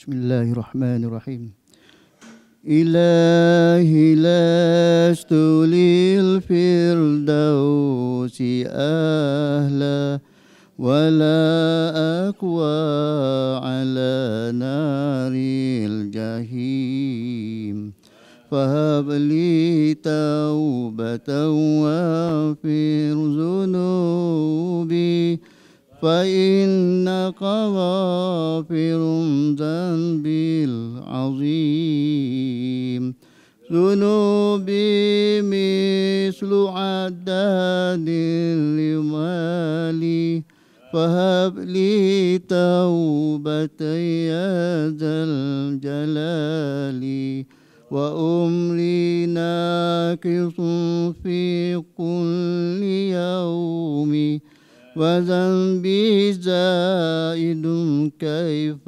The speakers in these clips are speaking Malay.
بسم الله الرحمن الرحيم إلهي لست للفردوس أهلا ولا أقوى على نار الجحيم فهب لي توبة واغفر ذنوبي فإنك غافر ذنب العظيم ذنوبي مثل عداد لمالي فهب لي توبة يا ذا الجلال وأمري ناقص في كل يوم وذنبي زائد كيف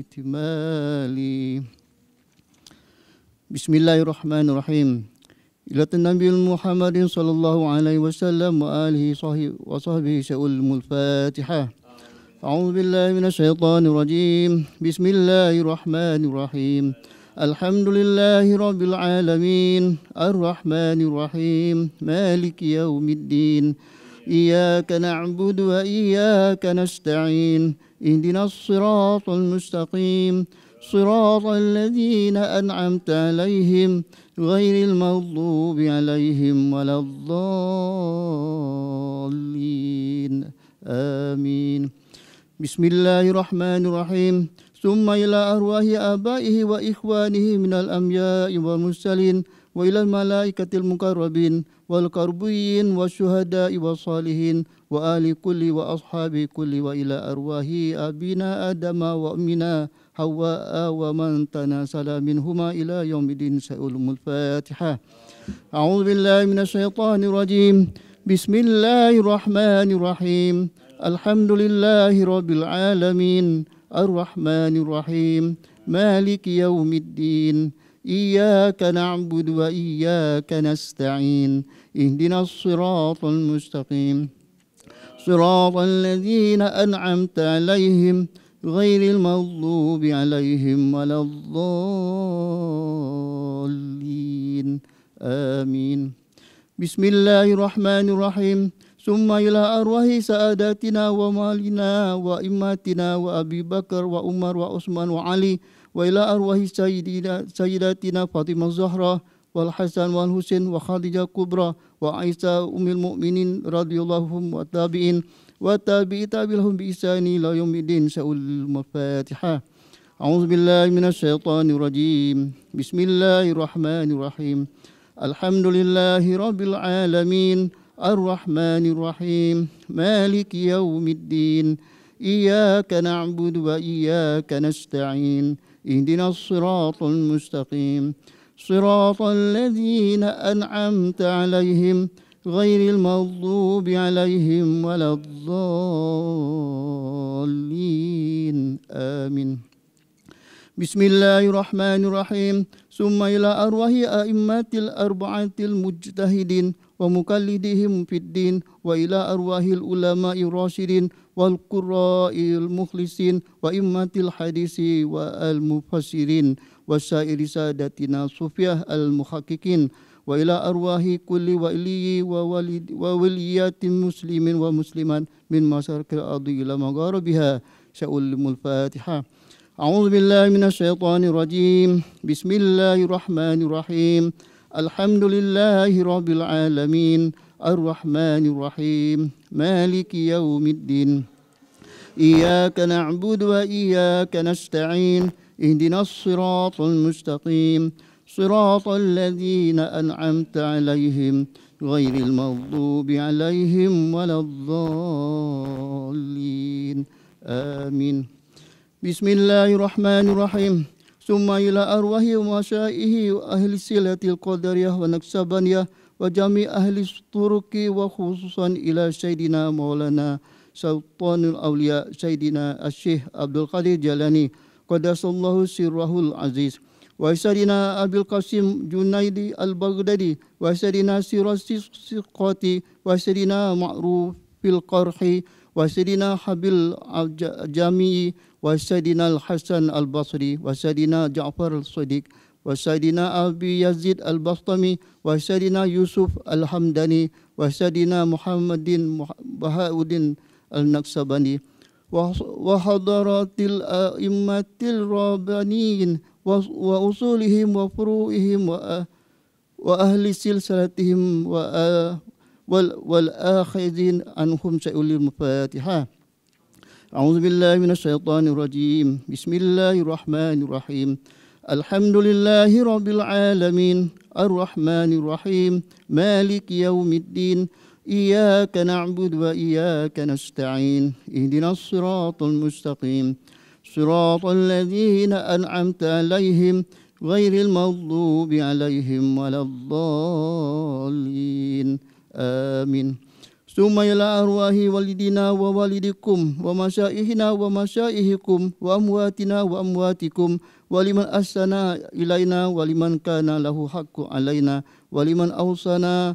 إتمالي بسم الله الرحمن الرحيم إلى النبي محمد صلى الله عليه وسلم وآله وصحبه سؤل الفاتحة أعوذ بالله من الشيطان الرجيم بسم الله الرحمن الرحيم الحمد لله رب العالمين الرحمن الرحيم مالك يوم الدين إياك نعبد وإياك نستعين اهدنا الصراط المستقيم صراط الذين أنعمت عليهم غير المغضوب عليهم ولا الضالين آمين بسم الله الرحمن الرحيم ثم إلى أرواح آبائه وإخوانه من الأنبياء والمرسلين وإلى الملائكة المقربين والقربين والشهداء والصالحين وآل كل وأصحاب كل وإلى أرواح أبينا آدم وأمنا حواء ومن تناسل منهما إلى يوم الدين سألم الفاتحة أعوذ بالله من الشيطان الرجيم بسم الله الرحمن الرحيم الحمد لله رب العالمين الرحمن الرحيم مالك يوم الدين إياك نعبد وإياك نستعين اهدنا الصراط المستقيم صراط الذين أنعمت عليهم غير المغضوب عليهم ولا الضالين آمين بسم الله الرحمن الرحيم ثم إلى أرواح ساداتنا ومالنا وإماتنا وأبي بكر وعمر وعثمان وعلي وإلى أرواح سيدنا سيداتنا فاطمة الزهراء والحسن والحسين وخديجة كبرى وعيسى أم المؤمنين رضي الله عنهم والتابعين والتابعي تابعهم بإحسان إلى يوم الدين سأل المفاتحة أعوذ بالله من الشيطان الرجيم بسم الله الرحمن الرحيم الحمد لله رب العالمين الرحمن الرحيم مالك يوم الدين إياك نعبد وإياك نستعين اهدنا الصراط المستقيم صراط الذين أنعمت عليهم غير المغضوب عليهم ولا الضالين آمين بسم الله الرحمن الرحيم ثم إلى أرواح أئمة الأربعة المجتهدين ومقلدهم في الدين وإلى أرواح العلماء الراشدين والقراء المخلصين وإمة الحديث والمفسرين وسائر سادتنا صوفية المحققين وإلى أرواح كل ولي ووليات مسلم ومسلمات من مشارق الأرض إلى مغاربها سألم الفاتحة أعوذ بالله من الشيطان الرجيم بسم الله الرحمن الرحيم الحمد لله رب العالمين الرحمن الرحيم مالك يوم الدين إياك نعبد وإياك نستعين اهدنا الصراط المستقيم صراط الذين أنعمت عليهم غير المغضوب عليهم ولا الضالين آمين بسم الله الرحمن الرحيم ثم إلى أرواح ومشائه وأهل سلة القدرية ونكسبانية وجميع أهل الطرق وخصوصا إلى سيدنا مولانا سلطان الأولياء سيدنا الشيخ عبد القادر جلاني qadasallahu sirrahul aziz wa sayyidina abil qasim junaidi al baghdadi wa sayyidina siraj siqati wa sayyidina ma'rufil qarhi wa sayyidina habil jami wa sayyidina al hasan al basri wa sayyidina ja'far al sadiq wa sayyidina abi yazid al bastami wa sayyidina yusuf al hamdani wa sayyidina muhammadin bahauddin al naqsabandi وحضرات الأئمة الربانيين وأصولهم وفروعهم وأهل سلسلتهم والآخذين عنهم شيء المفاتحة أعوذ بالله من الشيطان الرجيم بسم الله الرحمن الرحيم الحمد لله رب العالمين الرحمن الرحيم مالك يوم الدين إياك نعبد وإياك نستعين اهدنا الصراط المستقيم صراط الذين أنعمت عليهم غير المغضوب عليهم ولا الضالين آمين ثم إلى أرواح والدنا ووالدكم ومشائحنا ومشائحكم وأمواتنا وأمواتكم ولمن أحسن إلينا ولمن كان له حق علينا ولمن أوصنا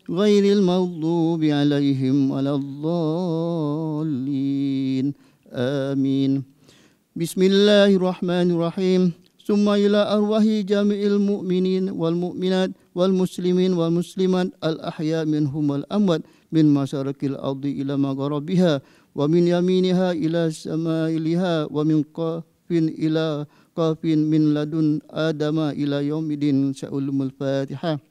غير المغضوب عليهم ولا الضالين آمين بسم الله الرحمن الرحيم ثم إلى أرواح جميع المؤمنين والمؤمنات والمسلمين والمسلمات الأحياء منهم والأموات من مشارق الأرض إلى مغربها ومن يمينها إلى شمالها ومن قاف إلى قاف من لدن آدم إلى يوم الدين شاء الفاتحة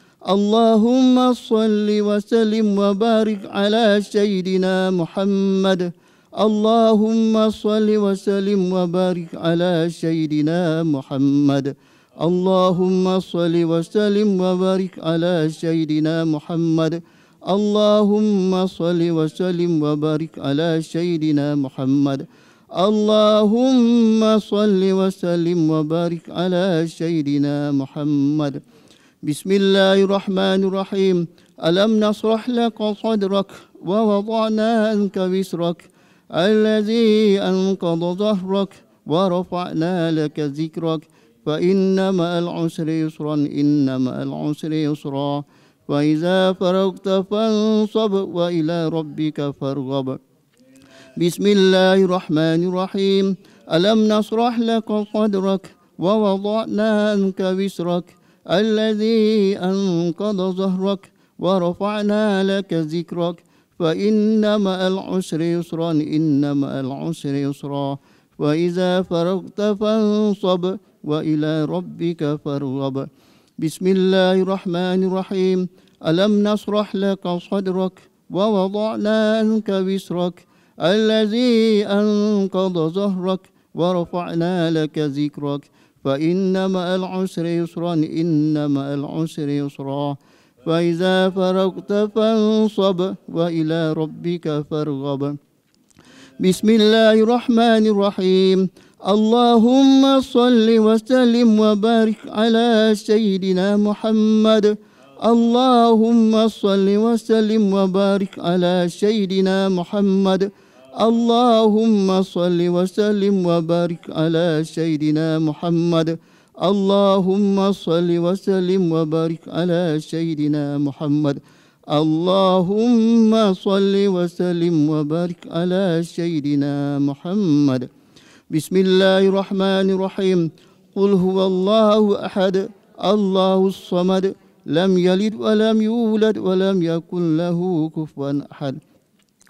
اللهم صل وسلم وبارك على سيدنا محمد اللهم صل وسلم وبارك على سيدنا محمد اللهم صل وسلم وبارك على سيدنا محمد اللهم صل وسلم وبارك على سيدنا محمد اللهم صل وسلم وبارك على سيدنا محمد بسم الله الرحمن الرحيم ألم نشرح لك صدرك ووضعنا عنك وسرك الذي أنقض ظهرك ورفعنا لك ذكرك فإن مع العسر يسرا إن مع العسر يسرا فإذا فرغت فانصب وإلى ربك فارغب بسم الله الرحمن الرحيم ألم نشرح لك صدرك ووضعنا عنك وسرك الذي أنقض ظهرك ورفعنا لك ذكرك فإن مع العسر يسرا إن مع العسر يسرا وإذا فرغت فانصب وإلى ربك فارغب بسم الله الرحمن الرحيم ألم نشرح لك صدرك ووضعنا عنك وسرك الذي أنقض ظهرك ورفعنا لك ذكرك فإن مع العسر يسرا إن مع العسر يسرا فإذا فرغت فانصب وإلى ربك فارغب بسم الله الرحمن الرحيم اللهم صل وسلم وبارك على سيدنا محمد اللهم صل وسلم وبارك على سيدنا محمد اللهم صل وسلم وبارك على سيدنا محمد اللهم صل وسلم وبارك على سيدنا محمد اللهم صل وسلم وبارك على سيدنا محمد بسم الله الرحمن الرحيم قل هو الله أحد الله الصمد لم يلد ولم يولد ولم يكن له كفوا أحد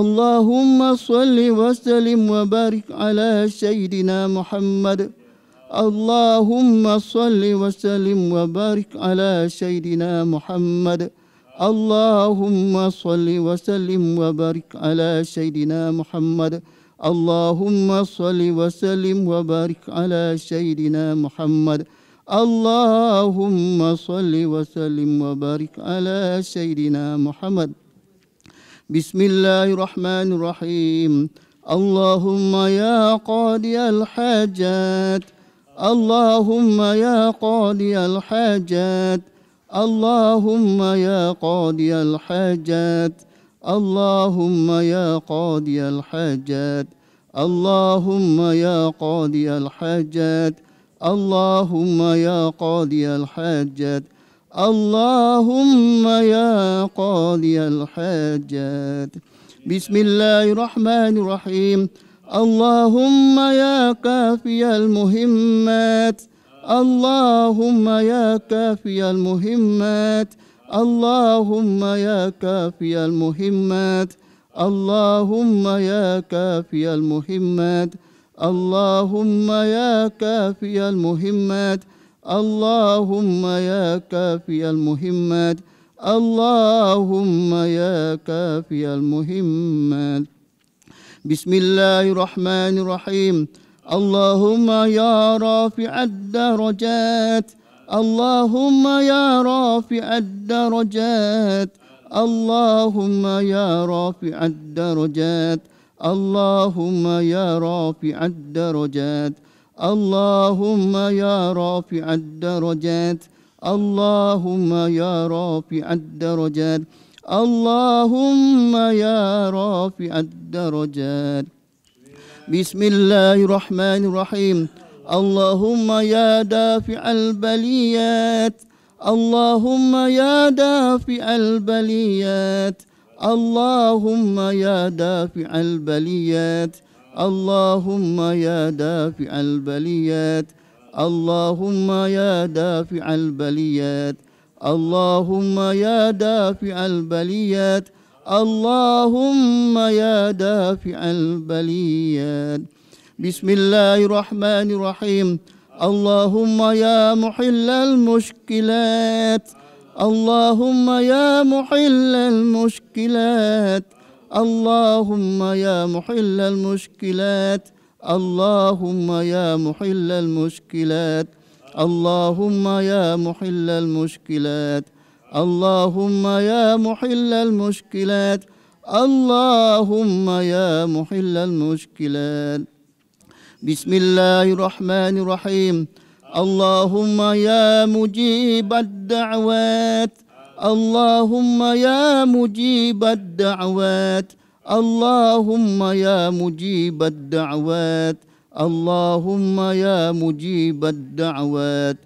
اللهم صل وسلم وبارك على سيدنا محمد اللهم صل وسلم وبارك على سيدنا محمد اللهم صل وسلم وبارك على سيدنا محمد اللهم صل وسلم وبارك على سيدنا محمد اللهم صل وسلم وبارك على سيدنا محمد بسم الله الرحمن الرحيم اللهم يا قاضي الحاجات اللهم يا قاضي الحاجات اللهم يا قاضي الحاجات اللهم يا قاضي الحاجات اللهم يا قاضي الحاجات اللهم يا قاضي الحاجات اللهم يا قاضي الحاجات بسم الله الرحمن الرحيم اللهم يا كافي المهمات اللهم يا كافي المهمات اللهم يا كافي المهمات اللهم يا كافي المهمات اللهم يا كافي المهمات اللهم يا كافي المهمات اللهم يا كافي المهمات بسم الله الرحمن الرحيم اللهم يا رافع الدرجات اللهم يا رافع الدرجات اللهم يا رافع الدرجات اللهم يا رافع الدرجات اللهم يا رافع الدرجات اللهم يا رافع الدرجات اللهم يا رافع الدرجات بسم الله الرحمن الرحيم اللهم يا دافع البليات اللهم يا دافع البليات اللهم يا دافع البليات اللهم يا دافع البليات اللهم يا دافع البليات اللهم يا دافع البليات اللهم يا دافع البليات بسم الله الرحمن الرحيم اللهم يا محل المشكلات اللهم يا محل المشكلات اللهم يا محل المشكلات اللهم يا محل المشكلات اللهم يا محل المشكلات اللهم يا محل المشكلات اللهم يا محل المشكلات بسم الله الرحمن الرحيم اللهم يا مجيب الدعوات اللهم يا مجيب الدعوات اللهم يا مجيب الدعوات اللهم يا مجيب الدعوات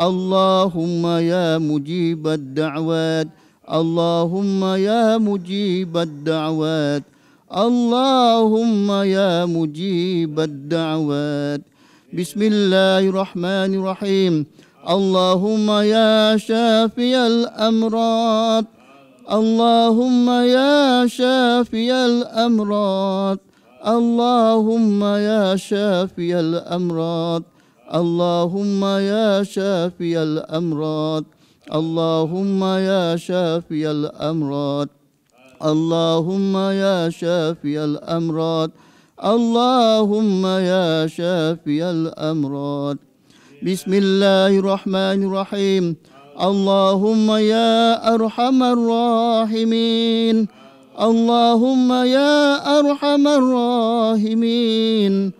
اللهم يا مجيب الدعوات اللهم يا مجيب الدعوات اللهم يا مجيب الدعوات بسم الله الرحمن الرحيم اللهم يا شافي الأمراض اللهم يا شافي الأمراض اللهم يا شافي الأمراض اللهم يا شافي الأمراض اللهم يا شافي الأمراض اللهم يا شافي الأمراض اللهم يا شافي الأمراض بسم الله الرحمن الرحيم اللهم يا أرحم الراحمين اللهم يا أرحم الراحمين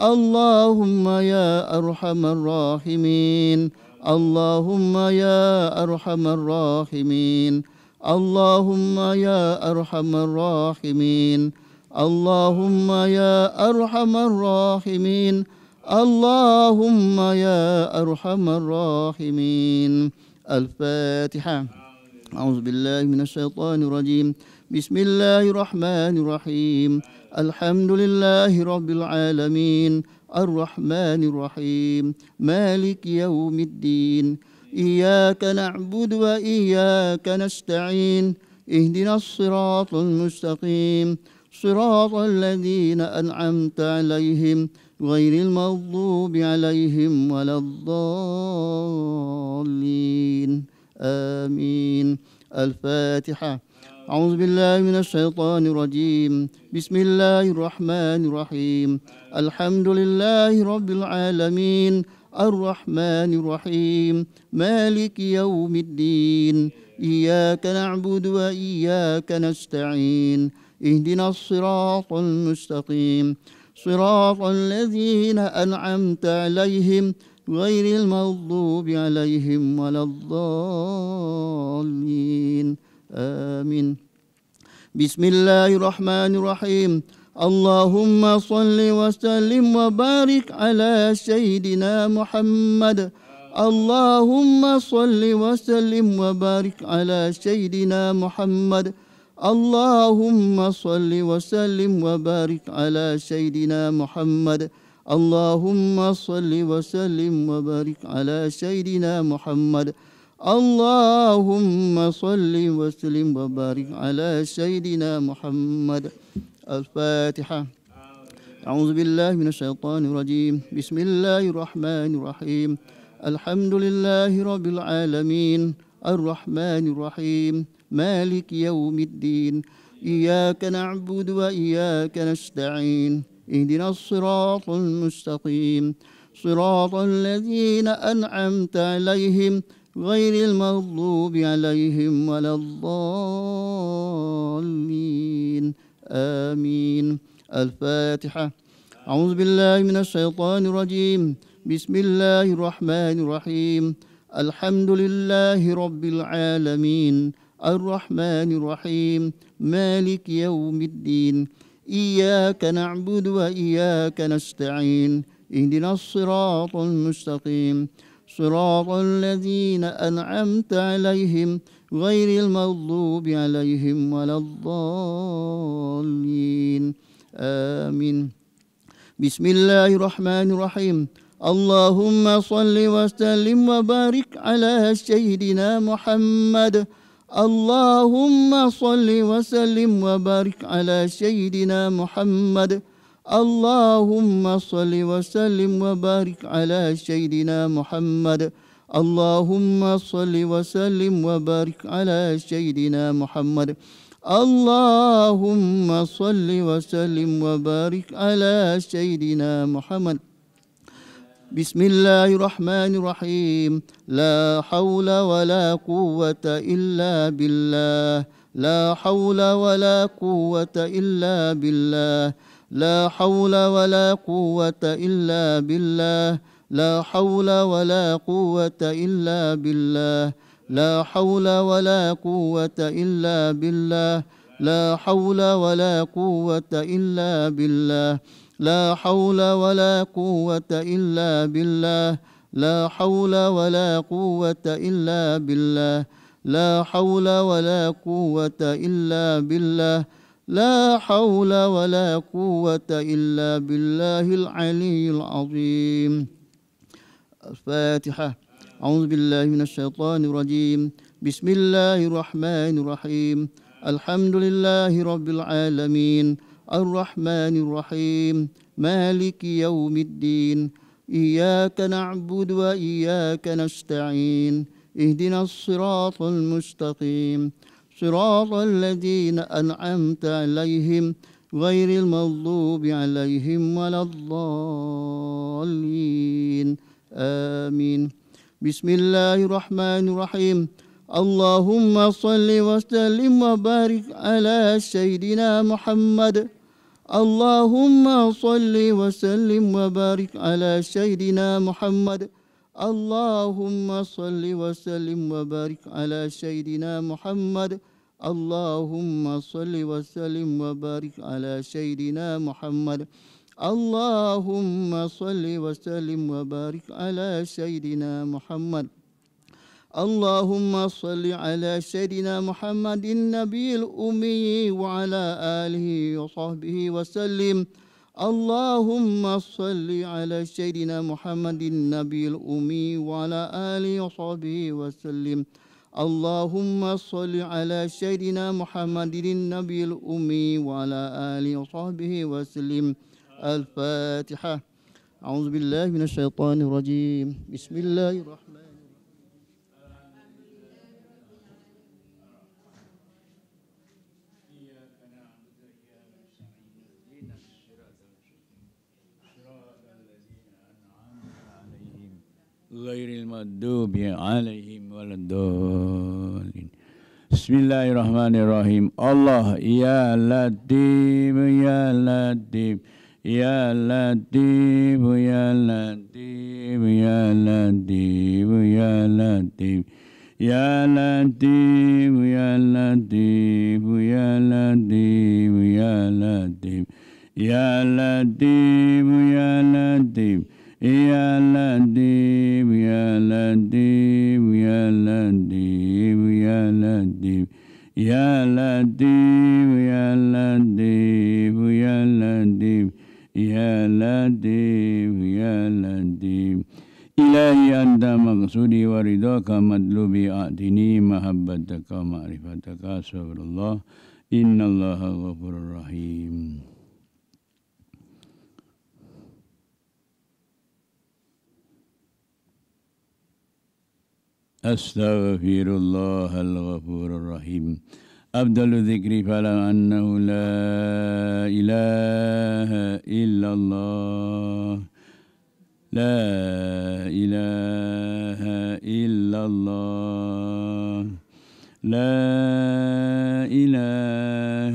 اللهم يا أرحم الراحمين اللهم يا أرحم الراحمين اللهم يا أرحم الراحمين اللهم يا أرحم الراحمين اللهم يا أرحم الراحمين الفاتحة أعوذ بالله من الشيطان الرجيم بسم الله الرحمن الرحيم الحمد لله رب العالمين الرحمن الرحيم مالك يوم الدين إياك نعبد وإياك نستعين اهدنا الصراط المستقيم صراط الذين أنعمت عليهم غير المغضوب عليهم ولا الضالين آمين الفاتحة أعوذ بالله من الشيطان الرجيم بسم الله الرحمن الرحيم الحمد لله رب العالمين الرحمن الرحيم مالك يوم الدين إياك نعبد وإياك نستعين اهدنا الصراط المستقيم صراط الذين أنعمت عليهم غير المغضوب عليهم ولا الضالين آمين بسم الله الرحمن الرحيم اللهم صل وسلم وبارك على سيدنا محمد اللهم صل وسلم وبارك على سيدنا محمد اللهم صل وسلم وبارك على سيدنا محمد اللهم صل وسلم وبارك على سيدنا محمد اللهم صل وسلم وبارك على سيدنا محمد الفاتحة أعوذ بالله من الشيطان الرجيم بسم الله الرحمن الرحيم الحمد لله رب العالمين الرحمن الرحيم مالك يوم الدين إياك نعبد وإياك نستعين اهدنا الصراط المستقيم صراط الذين أنعمت عليهم غير المغضوب عليهم ولا الضالين آمين الفاتحة أعوذ بالله من الشيطان الرجيم بسم الله الرحمن الرحيم الحمد لله رب العالمين الرحمن الرحيم مالك يوم الدين إياك نعبد وإياك نستعين اهدنا الصراط المستقيم صراط الذين أنعمت عليهم غير المغضوب عليهم ولا الضالين آمين بسم الله الرحمن الرحيم اللهم صل وسلم وبارك على سيدنا محمد اللهم صل وسلم وبارك على سيدنا محمد اللهم صل وسلم وبارك على سيدنا محمد اللهم صل وسلم وبارك على سيدنا محمد اللهم صل وسلم وبارك على سيدنا محمد بسم الله الرحمن الرحيم لا حول ولا قوة إلا بالله لا حول ولا قوة إلا بالله لا حول ولا قوة إلا بالله لا حول ولا قوة إلا بالله لا حول ولا قوة إلا بالله لا حول ولا قوة إلا بالله لا حول ولا قوة إلا بالله لا حول ولا قوة إلا بالله لا حول ولا قوة إلا بالله لا حول ولا قوة إلا بالله العلي العظيم الفاتحة أعوذ بالله من الشيطان الرجيم بسم الله الرحمن الرحيم الحمد لله رب العالمين الرحمن الرحيم مالك يوم الدين إياك نعبد وإياك نستعين اهدنا الصراط المستقيم صراط الذين أنعمت عليهم غير المغضوب عليهم ولا الضالين آمين بسم الله الرحمن الرحيم اللهم صل وسلم وبارك على سيدنا محمد اللهم صل وسلم وبارك على سيدنا محمد اللهم صل وسلم وبارك على سيدنا محمد اللهم صل وسلم وبارك على سيدنا محمد اللهم صل وسلم وبارك على سيدنا محمد اللهم صل على سيدنا محمد النبي الأمي وعلى آله وصحبه وسلم اللهم صل على سيدنا محمد النبي الأمي وعلى آله وصحبه وسلم اللهم صل على سيدنا محمد النبي الأمي وعلى آله وصحبه وسلم الفاتحة أعوذ بالله من الشيطان الرجيم بسم الله الرحمن الرحيم غير المغضوب عليهم ولا الضالين بسم الله الرحمن الرحيم الله يا لطيف يا لطيف يا لطيف يا لطيف يا لطيف يا لطيف يا لطيف يا لطيف يا لطيف يا لطيف يا لطيف يا لطيف Ya Latif, Ya Latif, Ya Latif, Ya Latif, Ya Latif, Ya Latif, Ya Latif, Ya Latif, Ya Latif. Ilahi anta maksudi wa ridaka madlubi a'tini mahabbataka ma'rifataka sabrullah. Inna allaha ghafurur rahim. أستغفر الله الغفور الرحيم أبدل الذكر فلا أنه لا إله إلا الله لا إله إلا الله لا إله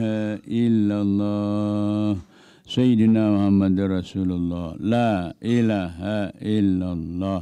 إلا الله سيدنا محمد رسول الله لا إله إلا الله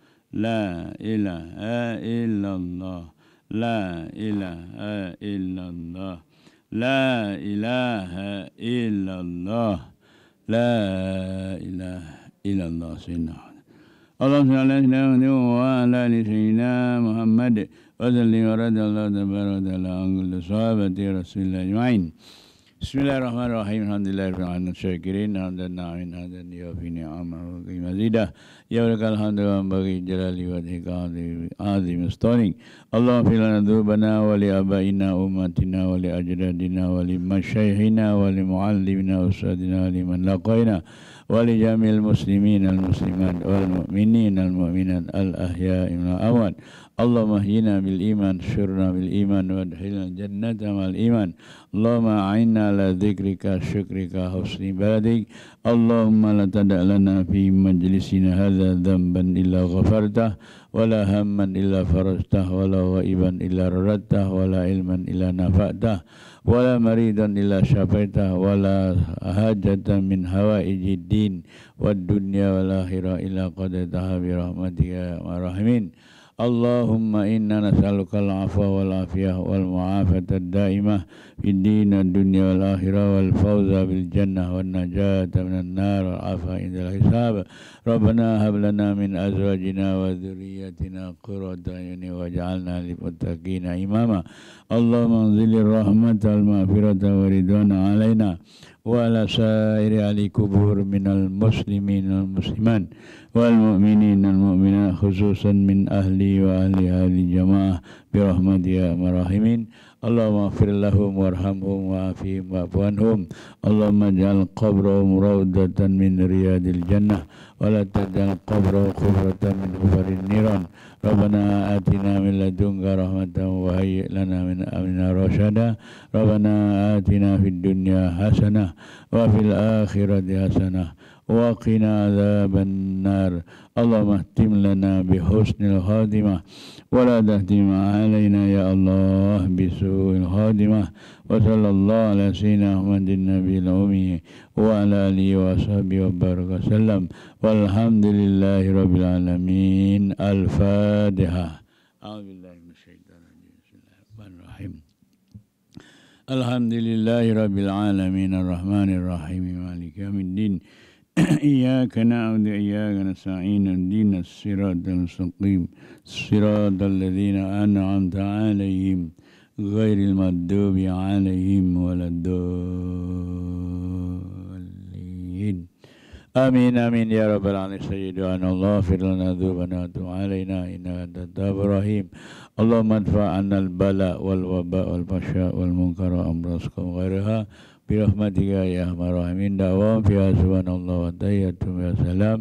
لا إله إلا الله لا إله إلا الله لا إله إلا الله لا إله إلا الله سيدنا اللهم صل على سيدنا وعلى آل سيدنا محمد وسلم ورد الله تبارك وتعالى عن كل صحابة رسول الله أجمعين بسم الله الرحمن الرحيم الحمد لله رب العالمين الشاكرين حمدا ناعمين حمدا يوفي نعمه وكي مزيدا يا رب الحمد ينبغي جلال وجهك عظيم ستونيك اللهم في لنا ذنوبنا ولابائنا وامهاتنا ولاجدادنا ولمشايخنا ولمعلمنا واستاذنا ولمن لقينا ولجميع المسلمين المسلمات والمؤمنين المؤمنات الاحياء من الاموات اللهم اهدنا بالايمان شرنا بالايمان وادخلنا الجنه مع الايمان اللهم أعنا على ذكرك شكرك حسن عبادك اللهم لا تدع لنا في مجلسنا هذا ذنبا إلا غفرته ولا هما إلا فرجته ولا غائبا إلا ردته ولا علما إلا نفعته ولا مريضا إلا شفيته ولا حاجة من هوائج الدين والدنيا والآخرة إلا قضيتها برحمتك يا رحمين اللهم إنا نسألك العفو والعافية والمعافاة الدائمة في الدين الدنيا والآخرة والفوز بالجنة والنجاة من النار والعافية عند الحساب ربنا هب لنا من أزواجنا وذريتنا قرة أعين واجعلنا للمتقين إماما اللهم انزل الرحمة والمغفرة ورضوانا علينا وعلى سائر أهل كبور من المسلمين والمسلمان والمؤمنين المؤمنات خصوصا من أهلي وأهل هذه الجماعة برحمتك يا مراحمين اللهم اغفر لهم وارحمهم وعافهم واعف عنهم اللهم اجعل قبرهم روضة من رياض الجنة ولا تجعل قبره خفرة من خفر النيران ربنا آتنا من لدنك رحمة وهيئ لنا من أمرنا رشدا ربنا آتنا في الدنيا حسنة وفي الآخرة حسنة وقنا عذاب النار اللهم اهدم لنا بحسن الخاتمة ولا تهدم علينا يا الله بسوء الخاتمة وصلى الله على سيدنا محمد النبي الأمي وعلى آله وصحبه وبارك وسلم والحمد لله رب العالمين الفاتحة أعوذ بالله من الشيطان الرجيم الحمد لله رب العالمين الرحمن الرحيم مالك يوم الدين إياك نعبد إياك نستعين اهدنا الصراط المستقيم صراط الذين أنعمت عليهم غير المغضوب عليهم ولا الضالين آمين آمين يا رب العالمين سيدنا الله اغفر لنا ذنوبنا وتب علينا إنك أنت التواب الرحيم اللهم ادفع عنا البلاء والوباء والفحشاء والمنكر وأمراض غيرها برحمتك يا أرحم الراحمين دعوام فيها سبحان الله وتحيتهم يا سلام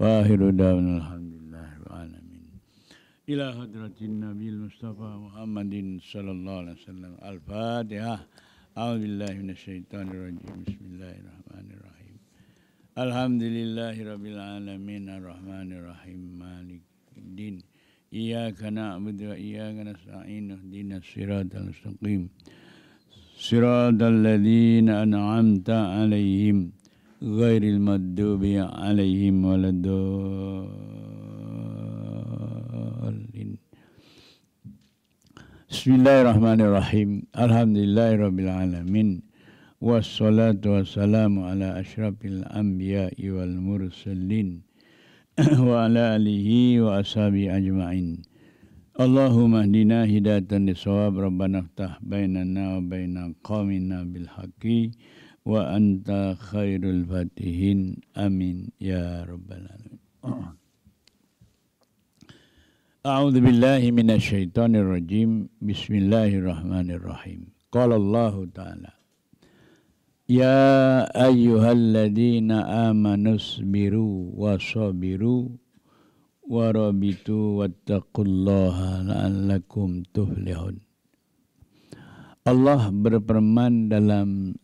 وآخر دعوانا الحمد لله رب العالمين إلى حضرة النبي المصطفى محمد صلى الله عليه وسلم الفاتحة أعوذ بالله من الشيطان الرجيم بسم الله الرحمن الرحيم الحمد لله رب العالمين الرحمن الرحيم مالك الدين إياك نعبد وإياك نستعين اهدنا الصراط المستقيم صراط الذين أنعمت عليهم غير المغضوب عليهم ولا الضالين بسم الله الرحمن الرحيم الحمد لله رب العالمين والصلاة والسلام على أشرف الأنبياء والمرسلين وعلى آله وأصحابه أجمعين اللهم اهدنا هداية للصواب ربنا افتح بيننا وبين قومنا بالحق وأنت خير الفاتحين آمين يا رب العالمين أعوذ بالله من الشيطان الرجيم بسم الله الرحمن الرحيم قال الله تعالى يا أيها الذين آمنوا اصبروا وصبروا warabitu wattaqullaha la'allakum tuflihun Allah berperman dalam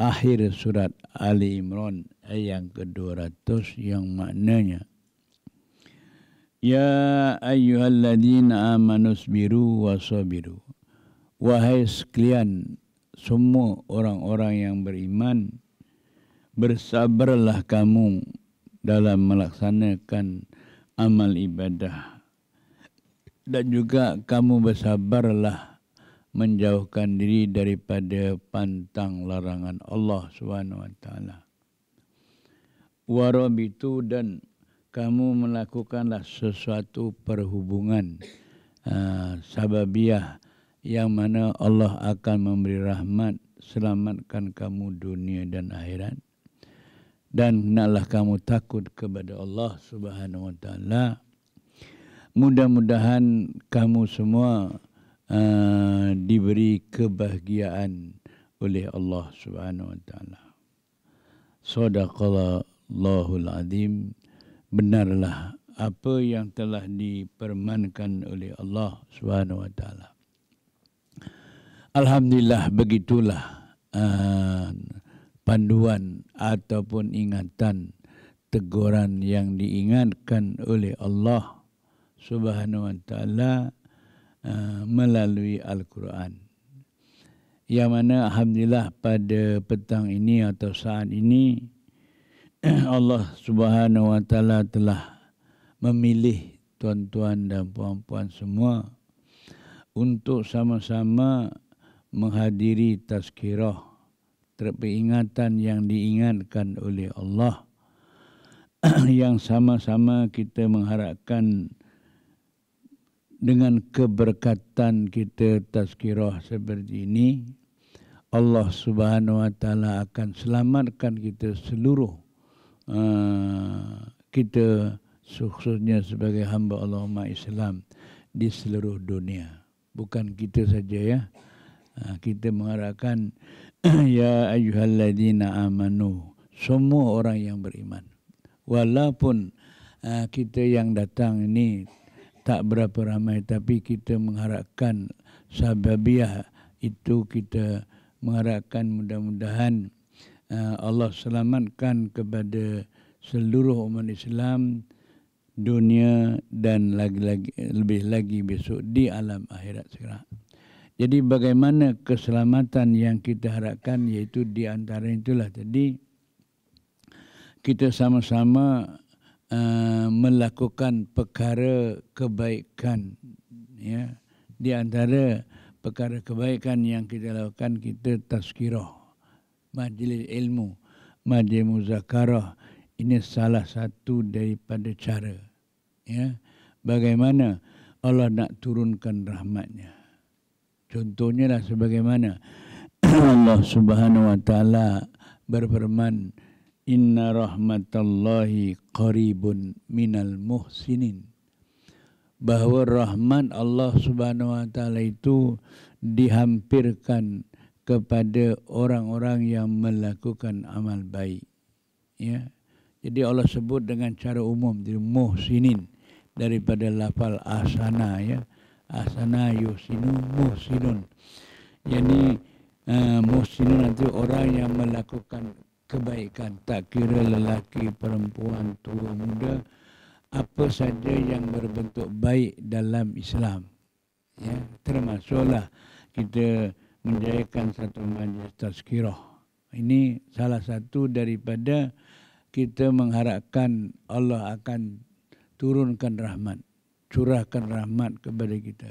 akhir surat Ali Imran ayat yang ke-200 yang maknanya Ya ayyuhalladzina amanu sabiru wasabiru wahai sekalian semua orang-orang yang beriman bersabarlah kamu dalam melaksanakan amal ibadah dan juga kamu bersabarlah menjauhkan diri daripada pantang larangan Allah Subhanahu wa taala. Warabitu dan kamu melakukanlah sesuatu perhubungan uh, sababiah yang mana Allah akan memberi rahmat selamatkan kamu dunia dan akhirat dan hendaklah kamu takut kepada Allah Subhanahu wa taala. Mudah-mudahan kamu semua uh, diberi kebahagiaan oleh Allah Subhanahu wa taala. Sadaqallahul azim. Benarlah apa yang telah dipermankan oleh Allah Subhanahu wa taala. Alhamdulillah begitulah. Uh, panduan ataupun ingatan teguran yang diingatkan oleh Allah Subhanahu wa taala uh, melalui al-Quran. Yang mana alhamdulillah pada petang ini atau saat ini Allah Subhanahu wa taala telah memilih tuan-tuan dan puan-puan semua untuk sama-sama menghadiri tazkirah peringatan yang diingatkan oleh Allah yang sama-sama kita mengharapkan dengan keberkatan kita tazkirah seperti ini Allah Subhanahu wa taala akan selamatkan kita seluruh uh, kita khususnya sebagai hamba Allah umat Islam di seluruh dunia bukan kita saja ya uh, kita mengharapkan ya ayyuhalladzina amanu semua orang yang beriman walaupun uh, kita yang datang ini tak berapa ramai tapi kita mengharapkan sababiah itu kita mengharapkan mudah-mudahan uh, Allah selamatkan kepada seluruh umat Islam dunia dan lagi-lagi lebih lagi besok di alam akhirat sekarang. Jadi bagaimana keselamatan yang kita harapkan yaitu di antara itulah Jadi kita sama-sama uh, melakukan perkara kebaikan ya di antara perkara kebaikan yang kita lakukan kita tazkirah majlis ilmu majlis muzakarah ini salah satu daripada cara ya bagaimana Allah nak turunkan rahmatnya Contohnya lah sebagaimana Allah Subhanahu wa taala berfirman Inna rahmatallahi qaribun minal muhsinin bahawa rahmat Allah Subhanahu wa taala itu dihampirkan kepada orang-orang yang melakukan amal baik ya jadi Allah sebut dengan cara umum jadi muhsinin daripada lafal asana ya Asana yusinu muhsinun yakni uh, eh, muhsinun itu orang yang melakukan kebaikan tak kira lelaki perempuan tua muda apa saja yang berbentuk baik dalam Islam ya termasuklah kita menjayakan satu majlis tazkirah ini salah satu daripada kita mengharapkan Allah akan turunkan rahmat curahkan rahmat kepada kita.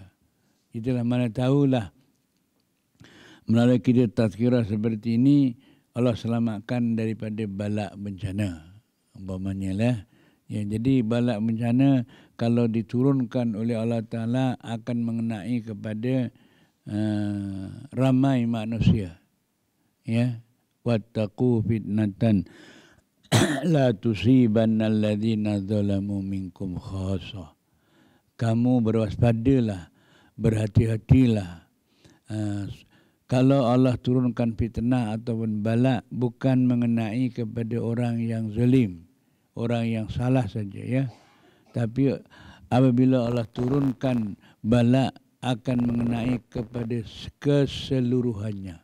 Itulah mana tahulah melalui kita tazkirah seperti ini Allah selamatkan daripada balak bencana. Umpamanya lah. Ya, jadi balak bencana kalau diturunkan oleh Allah Ta'ala akan mengenai kepada uh, ramai manusia. Ya. Wattaku fitnatan la tusibanna alladhina zalamu minkum khasah kamu berwaspadalah, berhati-hatilah. Uh, kalau Allah turunkan fitnah ataupun balak, bukan mengenai kepada orang yang zalim, orang yang salah saja ya. Tapi apabila Allah turunkan balak, akan mengenai kepada keseluruhannya.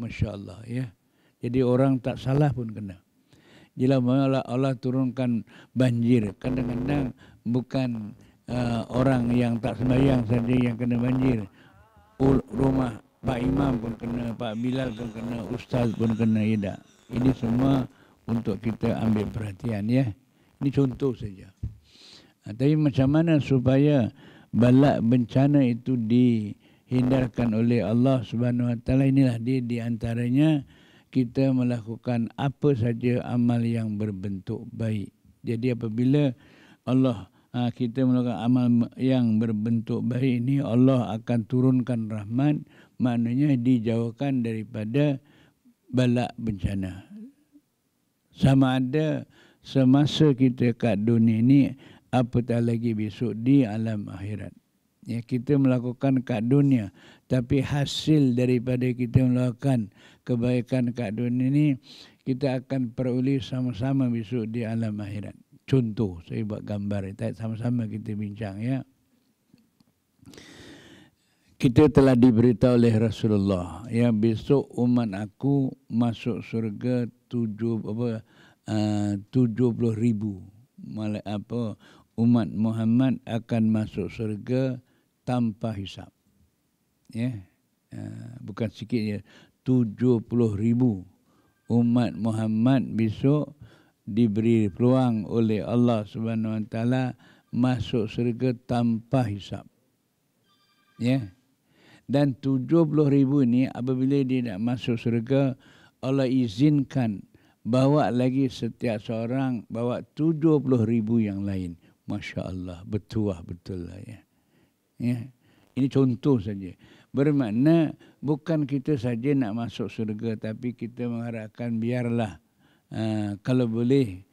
Masya-Allah ya. Jadi orang tak salah pun kena. Jika Allah, Allah turunkan banjir, kadang-kadang bukan uh, orang yang tak sembahyang saja yang kena banjir. Rumah Pak Imam pun kena, Pak Bilal pun kena, Ustaz pun kena, ya tak? Ini semua untuk kita ambil perhatian ya. Ini contoh saja. Uh, tapi macam mana supaya balak bencana itu dihindarkan oleh Allah Subhanahu Wa Taala inilah dia di antaranya kita melakukan apa saja amal yang berbentuk baik. Jadi apabila Allah Ah, kita melakukan amal yang berbentuk baik ini Allah akan turunkan rahmat maknanya dijauhkan daripada balak bencana sama ada semasa kita kat dunia ini apatah lagi besok di alam akhirat ya kita melakukan kat dunia tapi hasil daripada kita melakukan kebaikan kat dunia ini kita akan peroleh sama-sama besok di alam akhirat contoh saya buat gambar sama-sama kita bincang ya kita telah diberitahu oleh Rasulullah ya besok umat aku masuk surga tujuh apa eh, tujuh puluh ribu malah apa umat Muhammad akan masuk surga tanpa hisap ya uh, bukan sedikit ya tujuh puluh ribu umat Muhammad besok diberi peluang oleh Allah Subhanahu Wa Taala masuk surga tanpa hisap. Ya. Dan 70 ribu ini apabila dia nak masuk surga Allah izinkan bawa lagi setiap seorang bawa 70 ribu yang lain. Masya Allah, betulah betul lah ya. ya. Ini contoh saja. Bermakna bukan kita saja nak masuk surga, tapi kita mengharapkan biarlah Eh, kalau boleh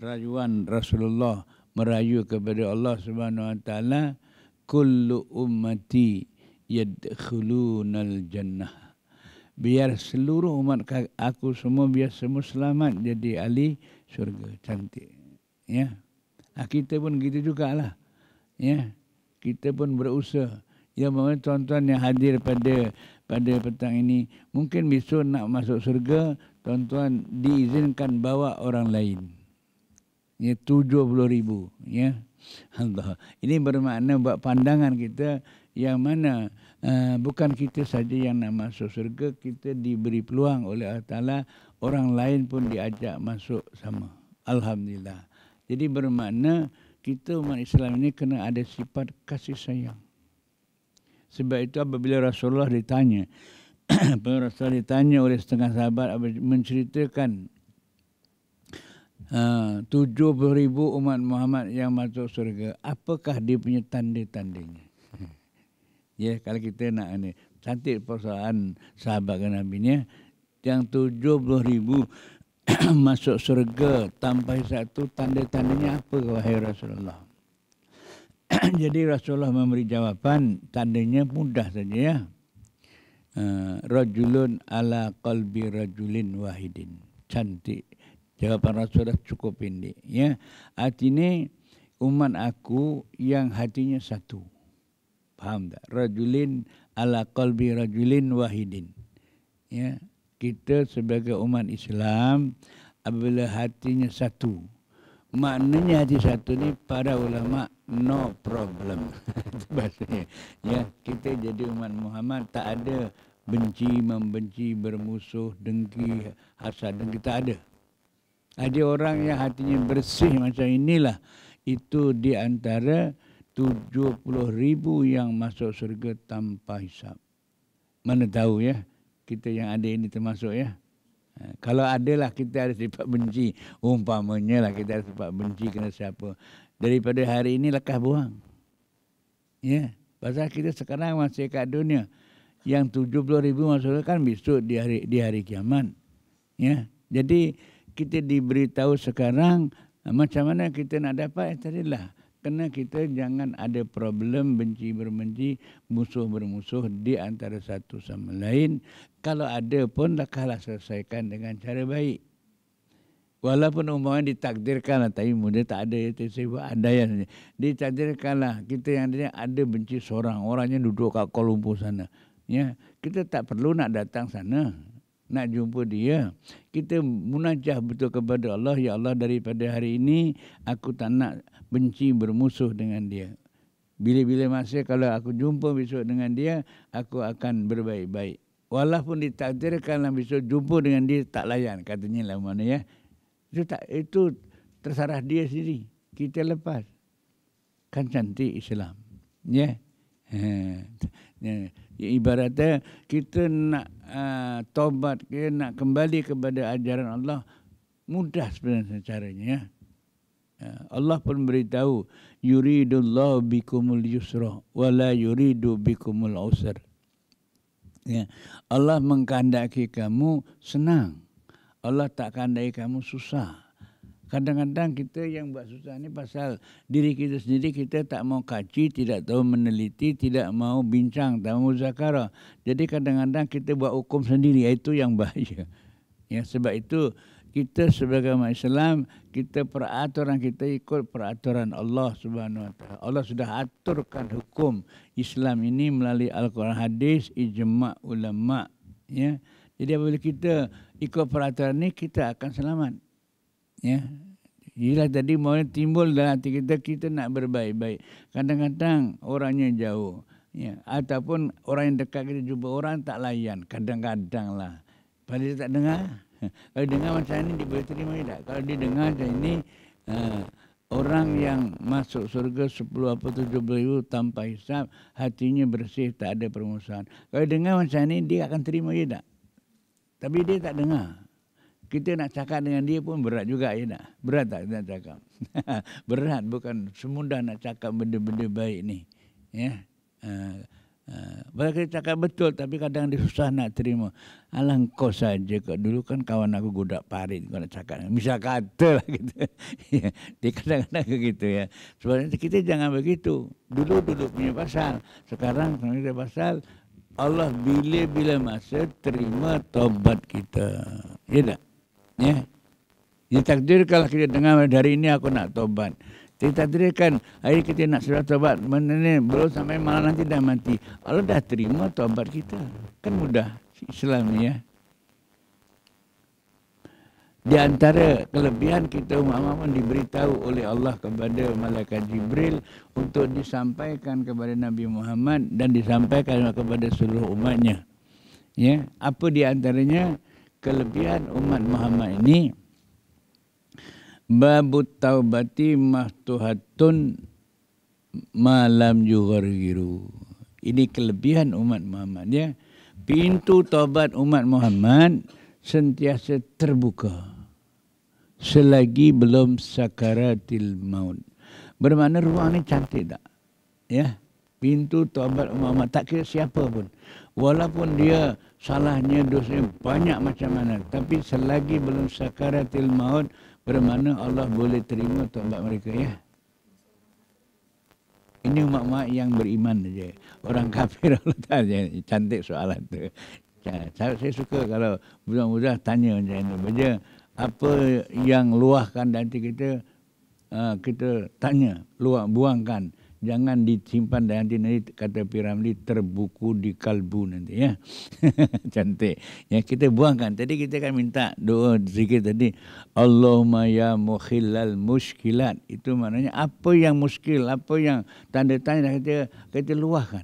rajuan Rasulullah merayu kepada Allah Subhanahu wa taala kullu ummati yadkhulunal jannah biar seluruh umat aku semua biar semua selamat jadi ahli syurga cantik ya ha, kita pun gitu jugalah ya kita pun berusaha ya mohon tuan-tuan yang hadir pada pada petang ini mungkin besok nak masuk syurga tuan-tuan diizinkan bawa orang lain. Ya, puluh ribu. Ya. Allah. Ini bermakna buat pandangan kita yang mana uh, bukan kita saja yang nak masuk surga, kita diberi peluang oleh Allah Ta'ala, orang lain pun diajak masuk sama. Alhamdulillah. Jadi bermakna kita umat Islam ini kena ada sifat kasih sayang. Sebab itu apabila Rasulullah ditanya, Pada Rasulullah ditanya oleh setengah sahabat menceritakan uh, tujuh puluh ribu umat Muhammad yang masuk surga. Apakah dia punya tanda-tandanya? Hmm. Ya, kalau kita nak ini cantik persoalan sahabat dan Nabi ni. Ya. Yang tujuh puluh ribu masuk surga tanpa satu tanda-tandanya apa wahai Rasulullah? Jadi Rasulullah memberi jawapan tandanya mudah saja ya. Eh, rajulun ala qalbi rajulin wahidin. Cantik. Jawapan Rasul cukup pendek. Ya. ini umat aku yang hatinya satu. Faham tak? Rajulin ala qalbi rajulin wahidin. Ya. Kita sebagai umat Islam, apabila hatinya satu. Maknanya hati satu ni para ulama no problem. Itu bahasanya. Ya, kita jadi umat Muhammad tak ada benci membenci bermusuh dengki hasad dan kita ada ada orang yang hatinya bersih macam inilah itu di antara 70 ribu yang masuk surga tanpa hisap mana tahu ya kita yang ada ini termasuk ya ha, kalau ada lah kita harus sifat benci umpamanya lah kita ada sifat benci kena siapa daripada hari ini lekah buang ya pasal kita sekarang masih kat dunia yang 70 ribu maksudnya kan besok di hari di hari kiamat ya jadi kita diberitahu sekarang eh, macam mana kita nak dapat eh, tadi lah kena kita jangan ada problem benci bermenci musuh bermusuh di antara satu sama lain kalau ada pun kalah selesaikan dengan cara baik Walaupun umumnya ditakdirkan lah, tapi muda tak ada itu ya, sebab ada yang ditakdirkan lah. Kita yang ada, benci seorang, orangnya duduk kat Kuala sana ya kita tak perlu nak datang sana nak jumpa dia kita munajah betul kepada Allah ya Allah daripada hari ini aku tak nak benci bermusuh dengan dia bila-bila masa kalau aku jumpa besok dengan dia aku akan berbaik-baik walaupun ditakdirkan lah besok jumpa dengan dia tak layan katanya lah mana ya itu tak itu terserah dia sendiri kita lepas kan cantik Islam ya ha. yeah ibaratnya kita nak uh, ah, tobat ke nak kembali kepada ajaran Allah mudah sebenarnya caranya ya. Ya, Allah pun beritahu yuridullahu bikumul yusra wa la yuridu bikumul usr. Ya. Allah mengkandaki kamu senang. Allah tak kandai kamu susah. Kadang-kadang kita yang buat susah ni pasal diri kita sendiri kita tak mau kaji, tidak tahu meneliti, tidak mau bincang, tak mau zakara. Jadi kadang-kadang kita buat hukum sendiri, itu yang bahaya. Ya, sebab itu kita sebagai umat Islam, kita peraturan kita ikut peraturan Allah Subhanahu Wa Taala. Allah sudah aturkan hukum Islam ini melalui Al-Quran Hadis, ijma' ulama. Ya. Jadi apabila kita ikut peraturan ini, kita akan selamat ya ialah tadi mula timbul dalam hati kita kita nak berbaik-baik kadang-kadang orangnya jauh ya ataupun orang yang dekat kita jumpa orang tak layan kadang-kadang lah pada dia tak dengar kalau dengar macam ini dia boleh terima tidak kalau dia dengar macam ini uh, eh, Orang yang masuk surga 10 apa 70 ribu tanpa hisap, hatinya bersih, tak ada permusuhan. Kalau dengar macam ni, dia akan terima tidak? Tapi dia tak dengar kita nak cakap dengan dia pun berat juga ya nak. Berat tak nak cakap? berat bukan semudah nak cakap benda-benda baik ni. Ya. Uh, Uh, kita cakap betul tapi kadang dia susah nak terima. Alangkah saja kok dulu kan kawan aku godak parit kau nak cakap. Misal kata lah gitu. Ya, dia kadang-kadang begitu ya. Sebenarnya kita jangan begitu. Dulu dulu punya pasal. Sekarang sekarang kita pasal Allah bila-bila masa terima taubat kita. Ya tak? Ya. Ditakdirkan kita dengar dari ini aku nak tobat. Ditakdirkan hari kita nak sudah tobat, menene belum sampai malam nanti dah mati. Allah dah terima tobat kita. Kan mudah Islam ni ya. Di antara kelebihan kita umat-umat pun diberitahu oleh Allah kepada Malaikat Jibril untuk disampaikan kepada Nabi Muhammad dan disampaikan kepada seluruh umatnya. Ya, apa di antaranya? kelebihan umat Muhammad ini babut taubati mahtuhatun malam yughargiru. Ini kelebihan umat Muhammad ya. Pintu taubat umat Muhammad sentiasa terbuka selagi belum sakaratil maut. Bermakna ruang ini cantik tak? Ya. Pintu taubat umat Muhammad tak kira siapa pun. Walaupun dia salahnya dosanya banyak macam mana tapi selagi belum sakaratil maut bermana Allah boleh terima tobat mereka ya ini umat-umat yang beriman saja orang kafir Allah tanya cantik soalan tu ya, saya, suka kalau mudah-mudah tanya macam ni Baca, apa yang luahkan nanti kita ah, kita tanya luah buangkan jangan disimpan dan nanti, nanti kata piramli terbuku di kalbu nanti ya cantik ya kita buangkan tadi kita akan minta doa zikir tadi Allahumma ya muhilal muskilat itu maknanya apa yang muskil apa yang tanda tanya kita kita luahkan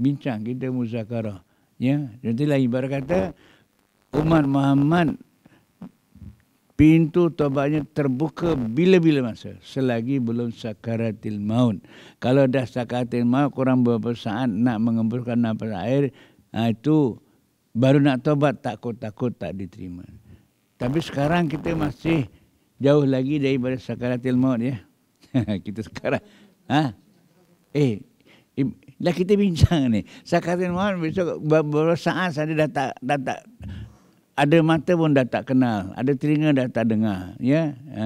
bincang kita muzakarah ya nanti lagi ibarat kata Umar Muhammad pintu tobatnya terbuka bila-bila masa selagi belum sakaratil maut. Kalau dah sakaratil maut kurang beberapa saat nak mengembuskan nafas air ha, itu baru nak tobat takut-takut tak diterima. Tapi sekarang kita masih jauh lagi daripada sakaratil maut ya. kita sekarang ha eh dah kita bincang ni sakaratil maut besok beberapa saat saja dah tak dah tak, tak ada mata pun dah tak kenal, ada telinga dah tak dengar, ya. Yeah? Ha,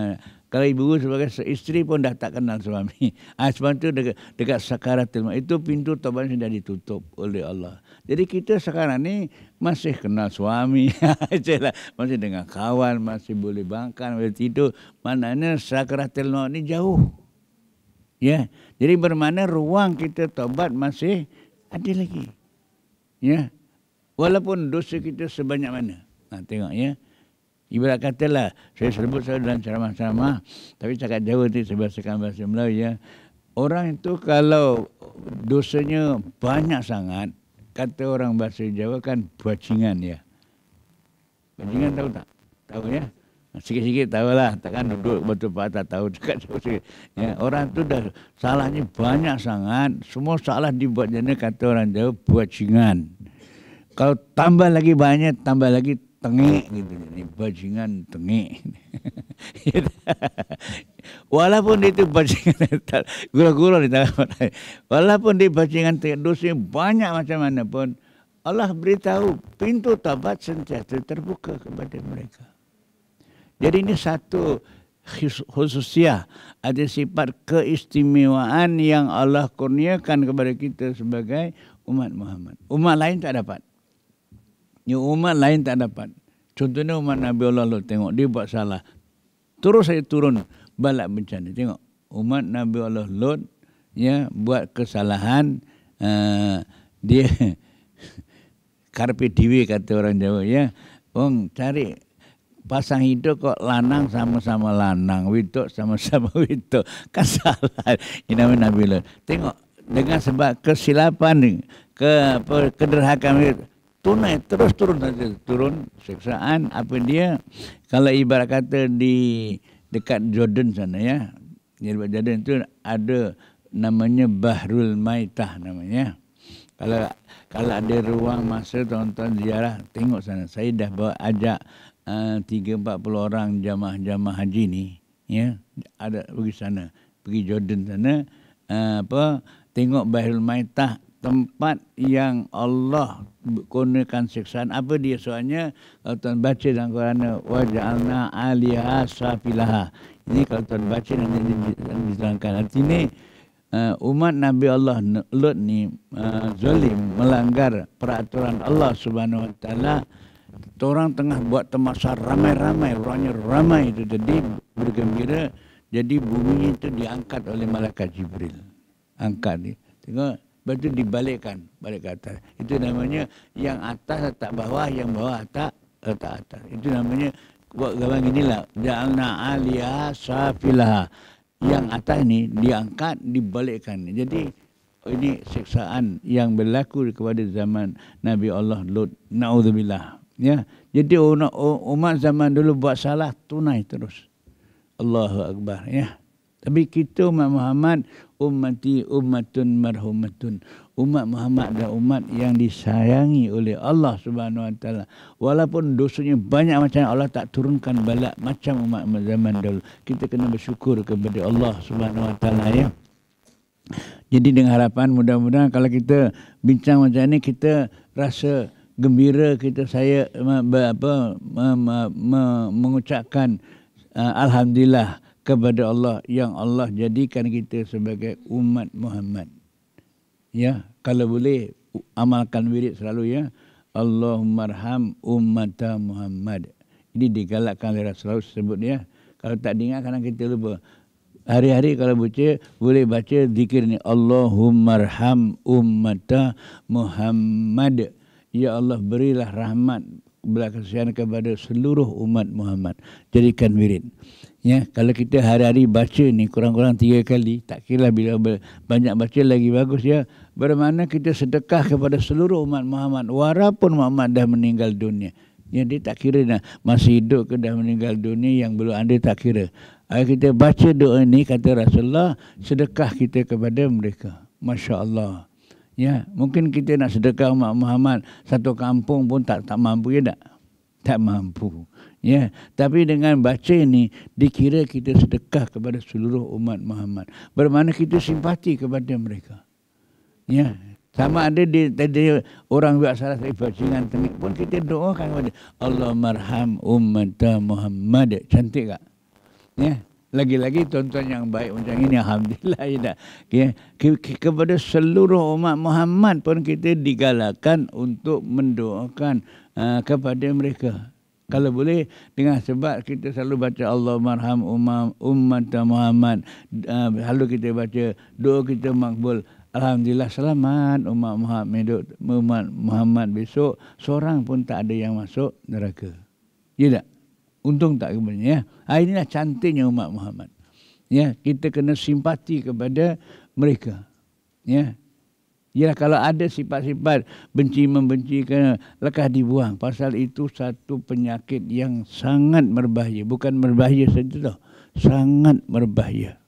kalau ibu sebagai isteri pun dah tak kenal suami. Ah ha, sebab itu dekat, dekat sakaratul maut itu pintu taubat sudah ditutup oleh Allah. Jadi kita sekarang ni masih kenal suami. Lah, masih dengan kawan, masih boleh bangkan, boleh tidur. Maknanya sakaratul maut ni jauh. Ya. Jadi bermana ruang kita taubat masih ada lagi. Ya. Walaupun dosa kita sebanyak mana. Nah, tengok ya. Ibarat katalah, saya sebut saya dalam ceramah-ceramah, tapi cakap Jawa itu saya bahasakan bahasa Melayu ya. Orang itu kalau dosanya banyak sangat, kata orang bahasa Jawa kan bajingan ya. Bajingan tahu tak? Tahu ya? Sikit-sikit tahu lah. takkan duduk betul Pak tak tahu cakap sikit ya. Orang itu dah salahnya banyak sangat, semua salah dibuat jenis kata orang Jawa bajingan. Kalau tambah lagi banyak, tambah lagi tengik gitu ini bajingan tengik walaupun dia itu bajingan gula-gula di tengah tangan walaupun dia bajingan tengik dosanya banyak macam mana pun Allah beritahu pintu tabat sentiasa terbuka kepada mereka jadi ini satu khususnya ada sifat keistimewaan yang Allah kurniakan kepada kita sebagai umat Muhammad umat lain tak dapat yang umat lain tak dapat. Contohnya umat Nabi Allah lo tengok dia buat salah. Terus saya turun balak bencana. Tengok umat Nabi Allah Lot ya buat kesalahan uh, dia karpe dewi kata orang Jawa ya. Wong cari pasang hidup kok lanang sama-sama lanang, wito sama-sama wito. Kesalahan kan ini namanya Nabi Allah. Tengok dengan sebab kesilapan ke kederhakan itu tu naik terus turun saja turun seksaan apa dia kalau ibarat kata di dekat Jordan sana ya di dekat Jordan tu ada namanya Bahrul Maitah namanya kalau kalau ada ruang masa tuan-tuan ziarah tengok sana saya dah bawa ajak uh, 3 40 orang jamaah-jamaah haji ni ya ada pergi sana pergi Jordan sana uh, apa tengok Bahrul Maitah tempat yang Allah kurniakan siksaan apa dia soalnya kalau tuan baca dalam Quran waja'alna aliha safilaha ini kalau tuan baca nanti diterangkan arti ini uh, umat Nabi Allah Lut ni uh, zalim melanggar peraturan Allah Subhanahu wa taala orang tengah buat temasar ramai-ramai orangnya ramai itu jadi bergembira jadi bumi itu diangkat oleh malaikat Jibril angkat ni tengok Lepas tu dibalikkan balik ke atas. Itu namanya yang atas letak bawah, yang bawah letak letak atas. Itu namanya buat gambar ginilah. Ja'alna alia safilah. Yang atas ni diangkat, dibalikkan. Jadi ini siksaan yang berlaku kepada zaman Nabi Allah Lut. Na'udzubillah. Ya. Jadi umat zaman dulu buat salah, tunai terus. Allahu Akbar. Ya. Tapi kita Muhammad, ummati ummatun marhumatun umat Muhammad dan umat yang disayangi oleh Allah Subhanahu wa taala walaupun dosanya banyak macam Allah tak turunkan balak macam umat zaman dulu kita kena bersyukur kepada Allah Subhanahu wa taala ya jadi dengan harapan mudah-mudahan kalau kita bincang macam ini kita rasa gembira kita saya apa mengucapkan uh, alhamdulillah kepada Allah yang Allah jadikan kita sebagai umat Muhammad. Ya, kalau boleh amalkan wirid selalu ya. Allahummarham ummata Muhammad. Ini digalakkan oleh Rasulullah sebut ya. Kalau tak dengar kadang kita lupa. Hari-hari kalau baca boleh baca zikir ni Allahummarham ummata Muhammad. Ya Allah berilah rahmat belas kasihan kepada seluruh umat Muhammad. Jadikan wirid. Ya, kalau kita hari-hari baca ni kurang-kurang tiga kali, tak kira bila banyak baca lagi bagus ya. Bermakna kita sedekah kepada seluruh umat Muhammad walaupun Muhammad dah meninggal dunia. Yang dia tak kira dah masih hidup ke dah meninggal dunia yang belum anda tak kira. Ayah kita baca doa ni kata Rasulullah sedekah kita kepada mereka. Masya Allah. Ya, mungkin kita nak sedekah umat Muhammad satu kampung pun tak tak mampu ya tak? Tak mampu. Ya, tapi dengan baca ini dikira kita sedekah kepada seluruh umat Muhammad. Bermakna kita simpati kepada mereka. Ya, sama ada di, tadi orang buat salah satu bajingan tengik pun kita doakan kepada Allah marham umat Muhammad. Cantik tak? Ya. Lagi-lagi tuan-tuan yang baik macam ini Alhamdulillah ya Ya. Ke, ke, kepada seluruh umat Muhammad pun kita digalakkan untuk mendoakan uh, kepada mereka kalau boleh dengan sebab kita selalu baca Allahummarham umam ummat Muhammad uh, selalu kita baca doa kita makbul alhamdulillah selamat umat Muhammad umat Muhammad besok seorang pun tak ada yang masuk neraka ya tak untung tak kemudian ya ha, inilah cantiknya umat Muhammad ya kita kena simpati kepada mereka ya ialah kalau ada sifat-sifat benci membenci kena lekas dibuang. Pasal itu satu penyakit yang sangat berbahaya. Bukan berbahaya saja tau. Sangat berbahaya.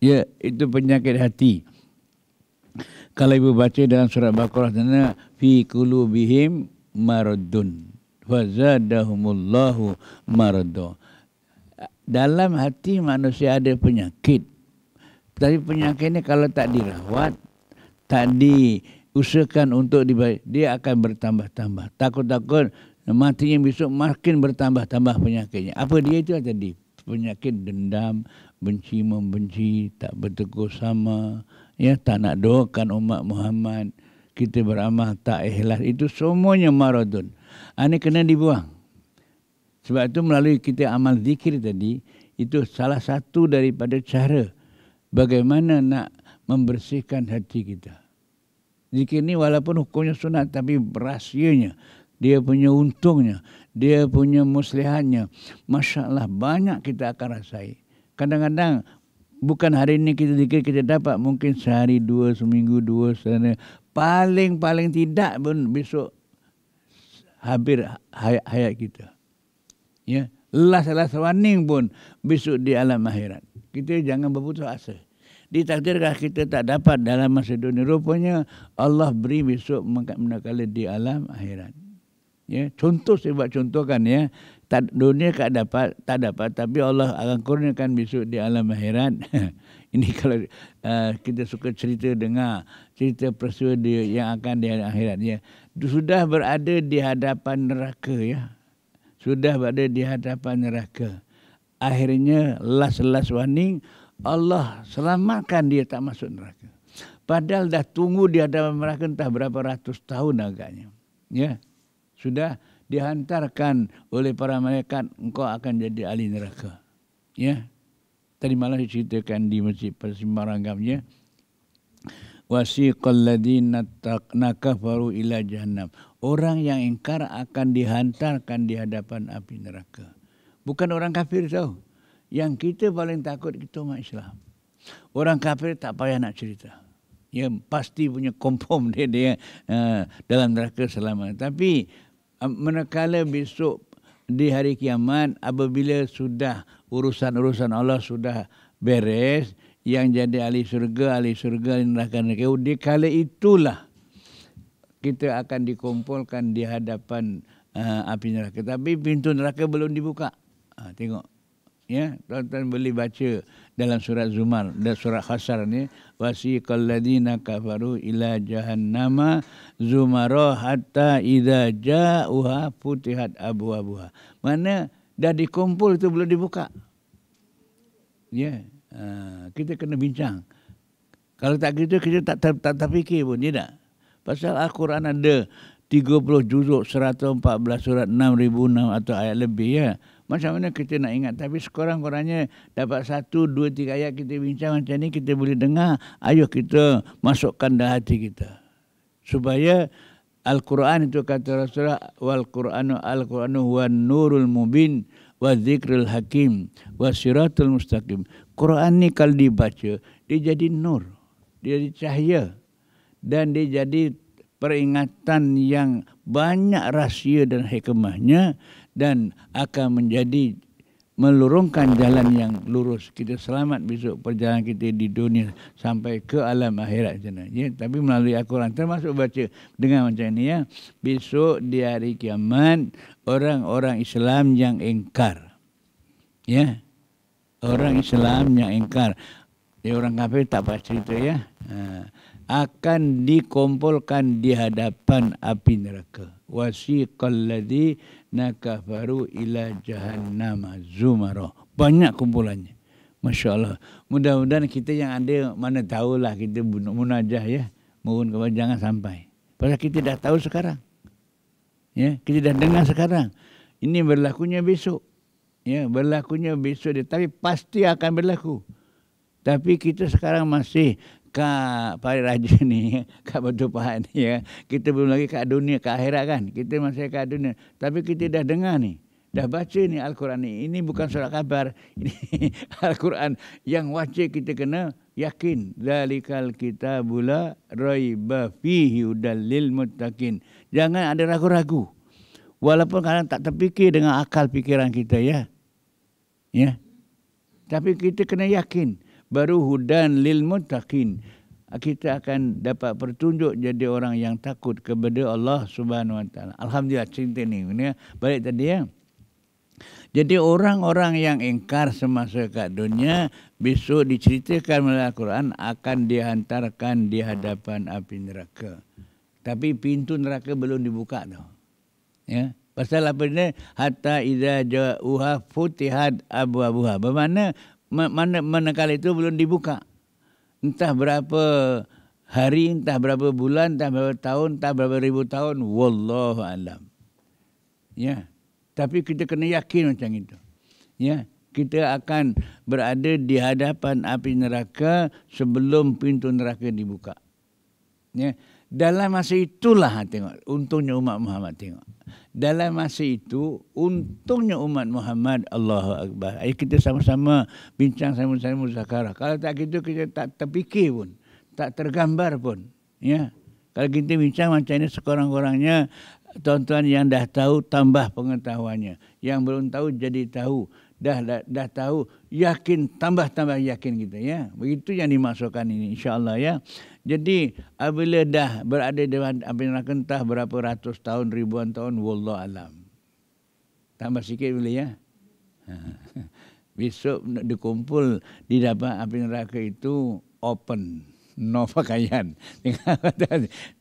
Ya, itu penyakit hati. Kalau ibu baca dalam surah Baqarah sana, fi qulubihim maradun wa zadahumullahu maradu. Dalam hati manusia ada penyakit. Tapi penyakit ini kalau tak dirawat, tak diusahakan untuk dibayar, dia akan bertambah-tambah. Takut-takut matinya besok makin bertambah-tambah penyakitnya. Apa dia itu tadi? Penyakit dendam, benci membenci, tak bertegur sama, ya tak nak doakan umat Muhammad, kita beramal tak ikhlas. Itu semuanya maradun. Ah, ini kena dibuang. Sebab itu melalui kita amal zikir tadi, itu salah satu daripada cara bagaimana nak membersihkan hati kita zikir ni walaupun hukumnya sunat tapi rahsianya dia punya untungnya dia punya muslihatnya masyaallah banyak kita akan rasai kadang-kadang bukan hari ini kita zikir kita dapat mungkin sehari dua seminggu dua sehari paling-paling tidak pun besok habis hayat, hayat kita ya last last warning pun besok di alam akhirat kita jangan berputus asa ditakdirkan kita tak dapat dalam masa dunia rupanya Allah beri besok manakala di alam akhirat ya contoh saya buat contohkan ya tak dunia tak dapat tak dapat tapi Allah akan kurniakan besok di alam akhirat ini kalau uh, kita suka cerita dengar cerita peristiwa dia yang akan di alam akhirat ya sudah berada di hadapan neraka ya sudah berada di hadapan neraka akhirnya last last warning Allah selamatkan dia tak masuk neraka. Padahal dah tunggu di hadapan neraka entah berapa ratus tahun agaknya. Ya. Sudah dihantarkan oleh para malaikat engkau akan jadi ahli neraka. Ya. Tadi malam diceritakan di masjid Persimbarangamnya wasiqal ladina nakafaru ila jahannam. Orang yang ingkar akan dihantarkan di hadapan api neraka. Bukan orang kafir tahu. Yang kita paling takut kita umat Islam. Orang kafir tak payah nak cerita. Ya pasti punya kompom dia dia uh, dalam neraka selama. Tapi eh, manakala besok di hari kiamat apabila sudah urusan-urusan Allah sudah beres yang jadi ahli surga ahli surga ahli neraka neraka di kala itulah kita akan dikumpulkan di hadapan uh, api neraka tapi pintu neraka belum dibuka ha, tengok ya tuan-tuan boleh baca dalam surat zumar dan surat khasar ni wasiqal ladina kafaru ila jahannam zumara hatta idza ja'uha futihat abwaabuha mana dah dikumpul tu belum dibuka ya ha, kita kena bincang kalau tak gitu kita tak tak, tak, tak fikir pun tidak pasal al-Quran ada 30 juzuk 114 surat 6000 atau ayat lebih ya macam mana kita nak ingat Tapi sekurang-kurangnya Dapat satu, dua, tiga ayat kita bincang macam ni Kita boleh dengar Ayuh kita masukkan dalam hati kita Supaya Al-Quran itu kata Rasulullah Wal-Quranu Al-Quranu Wa nurul mubin Wa zikril hakim Wa siratul mustaqim Quran ni kalau dibaca Dia jadi nur Dia jadi cahaya Dan dia jadi peringatan yang banyak rahsia dan hikmahnya dan akan menjadi melurungkan jalan yang lurus kita selamat besok perjalanan kita di dunia sampai ke alam akhirat sana ya tapi melalui Al-Quran termasuk baca dengan macam ini ya besok di hari kiamat orang-orang Islam yang engkar ya orang Islam yang engkar ya orang kafir tak pasti itu ya ha. akan dikumpulkan di hadapan api neraka wasiqal ladzi nakafaru ila jahannam zumara banyak kumpulannya masyaallah mudah-mudahan kita yang ada mana tahulah kita bunuh munajah ya mohon kepada jangan sampai pasal kita dah tahu sekarang ya kita dah dengar sekarang ini berlakunya besok ya berlakunya besok dia tapi pasti akan berlaku tapi kita sekarang masih ke para raja ni kat pertubuhan ni ya. Kita belum lagi kat dunia, kat akhirat kan. Kita masih kat dunia. Tapi kita dah dengar ni. Dah baca ni Al-Quran ni. Ini bukan hmm. surat kabar. Ini Al-Quran yang wajib kita kena yakin. Dalikal kita bula raiba fi hudalil mutakin. Jangan ada ragu-ragu. Walaupun kadang tak terfikir dengan akal fikiran kita ya. Ya. Tapi kita kena Yakin baru hudan lil muttaqin kita akan dapat petunjuk jadi orang yang takut kepada Allah Subhanahu wa taala. Alhamdulillah cerita ni. balik tadi ya. Jadi orang-orang yang ingkar semasa kat dunia besok diceritakan melalui Al-Quran akan dihantarkan di hadapan api neraka. Tapi pintu neraka belum dibuka tau. Ya. Pasal apa ni? Hatta iza ja'uha futihat abu-abuha. Bermakna mana mana kali itu belum dibuka. Entah berapa hari, entah berapa bulan, entah berapa tahun, entah berapa ribu tahun, wallahu alam. Ya. Tapi kita kena yakin macam itu. Ya, kita akan berada di hadapan api neraka sebelum pintu neraka dibuka. Ya. Dalam masa itulah tengok untungnya umat Muhammad tengok. Dalam masa itu untungnya umat Muhammad Allahu Akbar. Ayuh kita sama-sama bincang sama-sama muzakarah. Kalau tak gitu kita tak terfikir pun, tak tergambar pun. Ya. Kalau kita bincang macam ini sekurang-kurangnya tuan-tuan yang dah tahu tambah pengetahuannya. Yang belum tahu jadi tahu. Dah, dah dah tahu yakin tambah-tambah yakin kita ya begitu yang dimasukkan ini insyaallah ya jadi apabila dah berada di api neraka entah berapa ratus tahun, ribuan tahun, wallah alam. Tambah sikit boleh ya. Ha. Besok dikumpul di dalam api neraka itu open. No pakaian.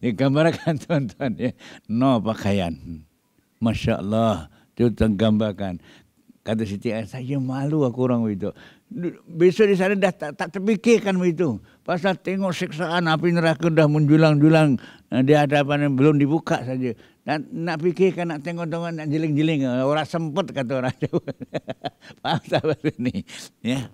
Digambarkan tuan-tuan. Ya. No pakaian. Masya Allah. Itu tergambarkan. Kata Siti saya malu aku orang itu besok di sana dah tak, tak terfikirkan begitu. Pasal tengok siksaan api neraka dah menjulang-julang eh, di hadapan yang belum dibuka saja. Nak, nak fikirkan, nak tengok-tengok, nak jeling-jeling. Eh, orang sempat kata orang Jawa. Faham ini. Ya.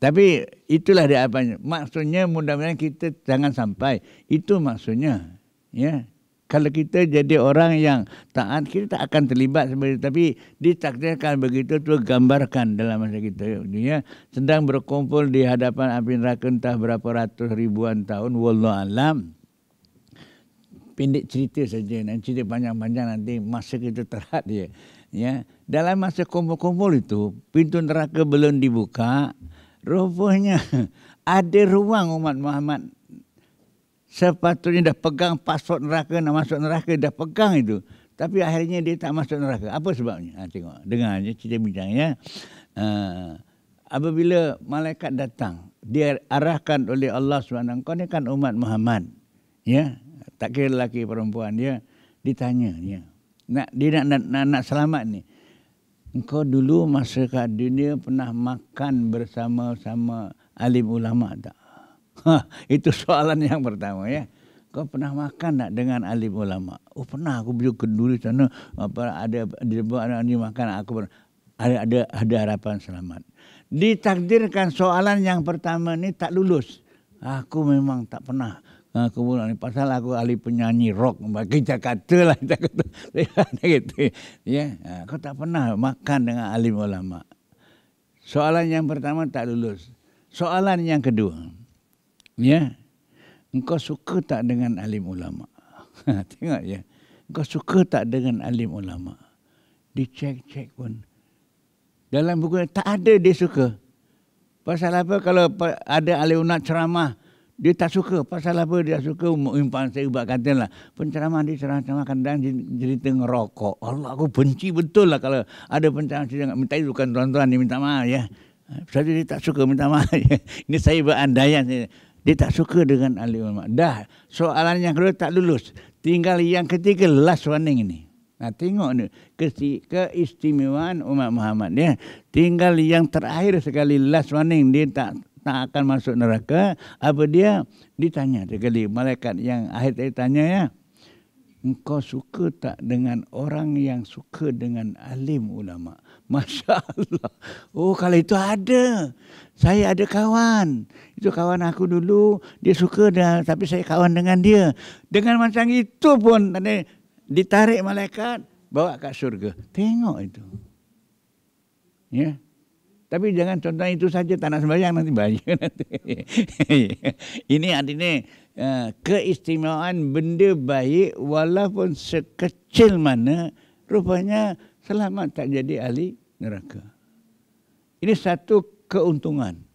Tapi itulah dia apa apanya. Maksudnya mudah-mudahan kita jangan sampai. Itu maksudnya. Ya kalau kita jadi orang yang taat kita tak akan terlibat sebenarnya tapi ditakdirkan begitu tu gambarkan dalam masa kita dunia sedang berkumpul di hadapan api neraka entah berapa ratus ribuan tahun wallah alam pendek cerita saja nanti cerita panjang-panjang nanti masa kita terhad dia ya dalam masa kumpul-kumpul itu pintu neraka belum dibuka rupanya ada ruang umat Muhammad sepatutnya dah pegang pasport neraka nak masuk neraka dah pegang itu tapi akhirnya dia tak masuk neraka apa sebabnya ha, tengok dengar je cerita bincangnya uh, ha, apabila malaikat datang dia arahkan oleh Allah SWT kau ni kan umat Muhammad ya tak kira lelaki perempuan dia ya. ditanya ya nak dia nak nak, nak, nak selamat ni Kau dulu masa kat dunia pernah makan bersama-sama alim ulama tak itu soalan yang pertama ya. Kau pernah makan tak dengan alim ulama? Oh pernah aku pergi kenduri sana apa ada di ada ni makan aku pernah. ada ada ada harapan selamat. Ditakdirkan soalan yang pertama ni tak lulus. Aku memang tak pernah aku bulan ni pasal aku ahli penyanyi rock bagi Jakarta lah kita kata gitu ya aku ha, tak pernah makan dengan alim ulama soalan yang pertama tak lulus soalan yang kedua ya engkau suka tak dengan alim ulama tengok ya engkau suka tak dengan alim ulama dicek-cek pun dalam buku tak ada dia suka pasal apa kalau ada alim nak ceramah dia tak suka pasal apa dia suka umpan saya buat lah, penceramah dia ceramah-ceramah kandang cerita ngerokok Allah aku benci betul lah kalau ada penceramah saya minta itu bukan tuan-tuan dia minta maaf ya saya dia tak suka minta maaf ya. ini saya berandaian saya. Dia tak suka dengan ahli ulama. Dah soalan yang kedua tak lulus. Tinggal yang ketiga last warning ini. Nah tengok ni Kesi, keistimewaan umat Muhammad ya. Tinggal yang terakhir sekali last warning dia tak tak akan masuk neraka. Apa dia ditanya sekali malaikat yang akhir tadi tanya ya. Engkau suka tak dengan orang yang suka dengan alim ulama? Masya Allah. Oh kalau itu ada. Saya ada kawan. Itu kawan aku dulu. Dia suka dan tapi saya kawan dengan dia. Dengan macam itu pun nanti ditarik malaikat bawa ke surga. Tengok itu. Ya. Tapi jangan contoh itu saja tanah nak sembahyang nanti banyak nanti. Ini artinya eh, keistimewaan benda baik walaupun sekecil mana rupanya selamat tak jadi ahli neraka. Ini satu keuntungan.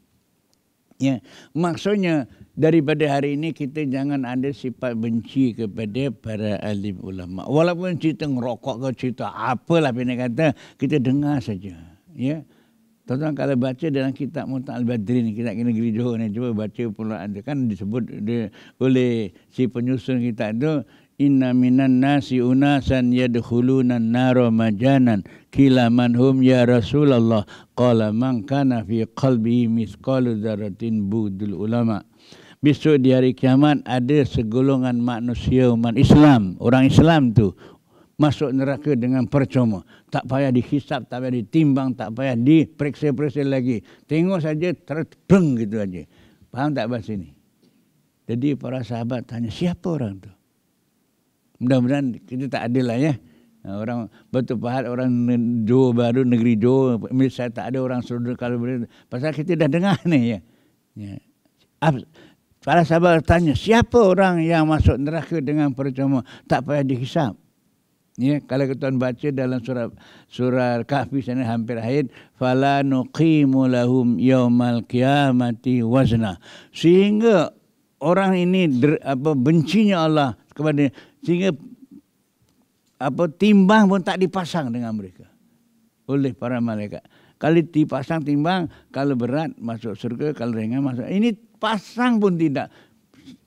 Ya, maksudnya daripada hari ini kita jangan ada sifat benci kepada para alim ulama. Walaupun cerita ngerokok ke cerita apalah pina kata, kita dengar saja. Ya. Tuan-tuan kalau baca dalam kitab Muntah Al-Badrin, kitab kena negeri Johor ni, cuba baca pula ada. Kan disebut dia oleh si penyusun kitab tu, Inna minan nasi unasan yadkhuluna an-nara majanan kila man hum ya Rasulullah qala man kana fi qalbi misqalu dzarratin budul ulama Besok di hari kiamat ada segolongan manusia umat Islam, orang Islam tu masuk neraka dengan percuma. Tak payah dihisap, tak payah ditimbang, tak payah diperiksa-periksa lagi. Tengok saja terbeng gitu aja. Faham tak bahasa ini? Jadi para sahabat tanya, siapa orang tu? mudah-mudahan kita tak ada lah ya. Orang betul pahat orang Johor baru negeri Johor misalnya tak ada orang suruh kalau boleh pasal kita dah dengar ni ya. ya. Para sahabat tanya siapa orang yang masuk neraka dengan percuma tak payah dihisap. Ya, kalau kita baca dalam surah surah Kahfi sana hampir akhir fala nuqimu lahum yaumal qiyamati wazna sehingga orang ini apa bencinya Allah kepada sehingga apa timbang pun tak dipasang dengan mereka oleh para malaikat. Kalau dipasang timbang, kalau berat masuk surga, kalau ringan masuk. Ini pasang pun tidak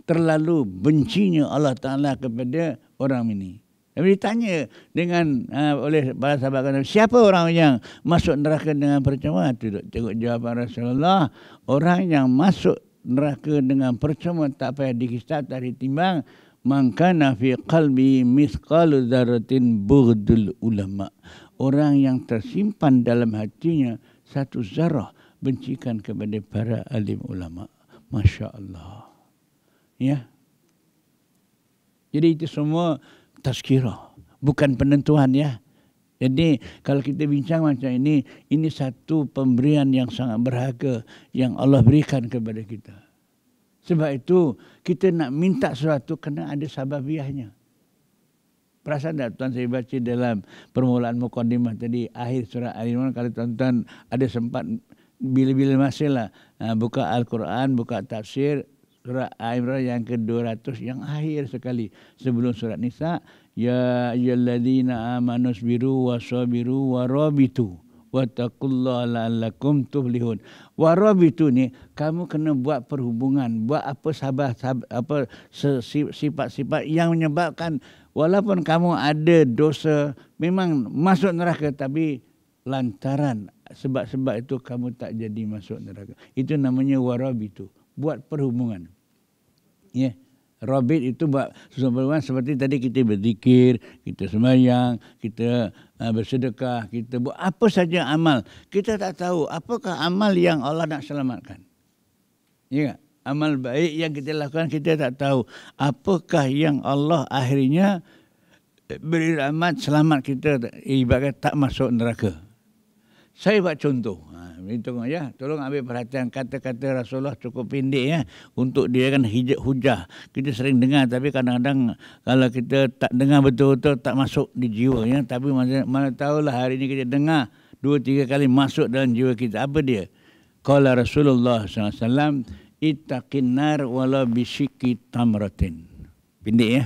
terlalu bencinya Allah Taala kepada orang ini. Dan ditanya dengan uh, oleh para sahabat kata, siapa orang yang masuk neraka dengan percuma? Tidak tengok jawapan Rasulullah, orang yang masuk neraka dengan percuma tak payah dikisah dari timbang, man kana fi qalbi mithqal dzarratin bughdul ulama orang yang tersimpan dalam hatinya satu zarah bencikan kepada para alim ulama Masya Allah. Ya. Jadi itu semua tazkira. Bukan penentuan ya. Jadi kalau kita bincang macam ini, ini satu pemberian yang sangat berharga yang Allah berikan kepada kita. Sebab itu kita nak minta sesuatu kena ada sababiahnya. Perasan tak tuan saya baca dalam permulaan mukadimah tadi akhir surah Al-Imran kalau tuan-tuan ada sempat bila-bila masih lah ah, buka Al-Quran, buka tafsir surah Al-Imran yang ke-200 yang akhir sekali sebelum surah Nisa ya Ya ayyalladzina amanu sabiru wasabiru warabitu wattaqullalakum tuflihun. Warabitu ni kamu kena buat perhubungan, buat apa sabah, sabah apa sifat-sifat yang menyebabkan walaupun kamu ada dosa, memang masuk neraka tapi lantaran sebab-sebab itu kamu tak jadi masuk neraka. Itu namanya warabitu, buat perhubungan. Ya. Yeah. Rabit itu buat susun perhubungan seperti tadi kita berzikir, kita semayang, kita Ah, bersedekah, kita buat apa saja amal. Kita tak tahu apakah amal yang Allah nak selamatkan. Ya, amal baik yang kita lakukan kita tak tahu apakah yang Allah akhirnya beri rahmat selamat kita ibarat tak masuk neraka. Saya buat contoh. Ha, minta tolong ya. Tolong ambil perhatian kata-kata Rasulullah cukup pendek ya. Untuk dia kan hijab hujah. Kita sering dengar tapi kadang-kadang kalau kita tak dengar betul-betul tak masuk di jiwa ya. Tapi mana, mana tahulah hari ini kita dengar dua tiga kali masuk dalam jiwa kita. Apa dia? Kala Rasulullah SAW itaqin nar wala bisyiki tamratin. Pendek ya.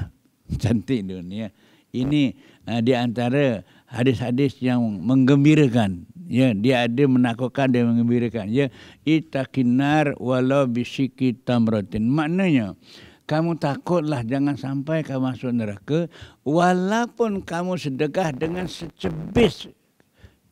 Cantik dunia. Ya. Ini uh, di antara hadis-hadis yang menggembirakan ya dia ada menakutkan dan mengembirakan ya itakinar wala bisiki tamratin maknanya kamu takutlah jangan sampai kamu masuk neraka walaupun kamu sedekah dengan secebis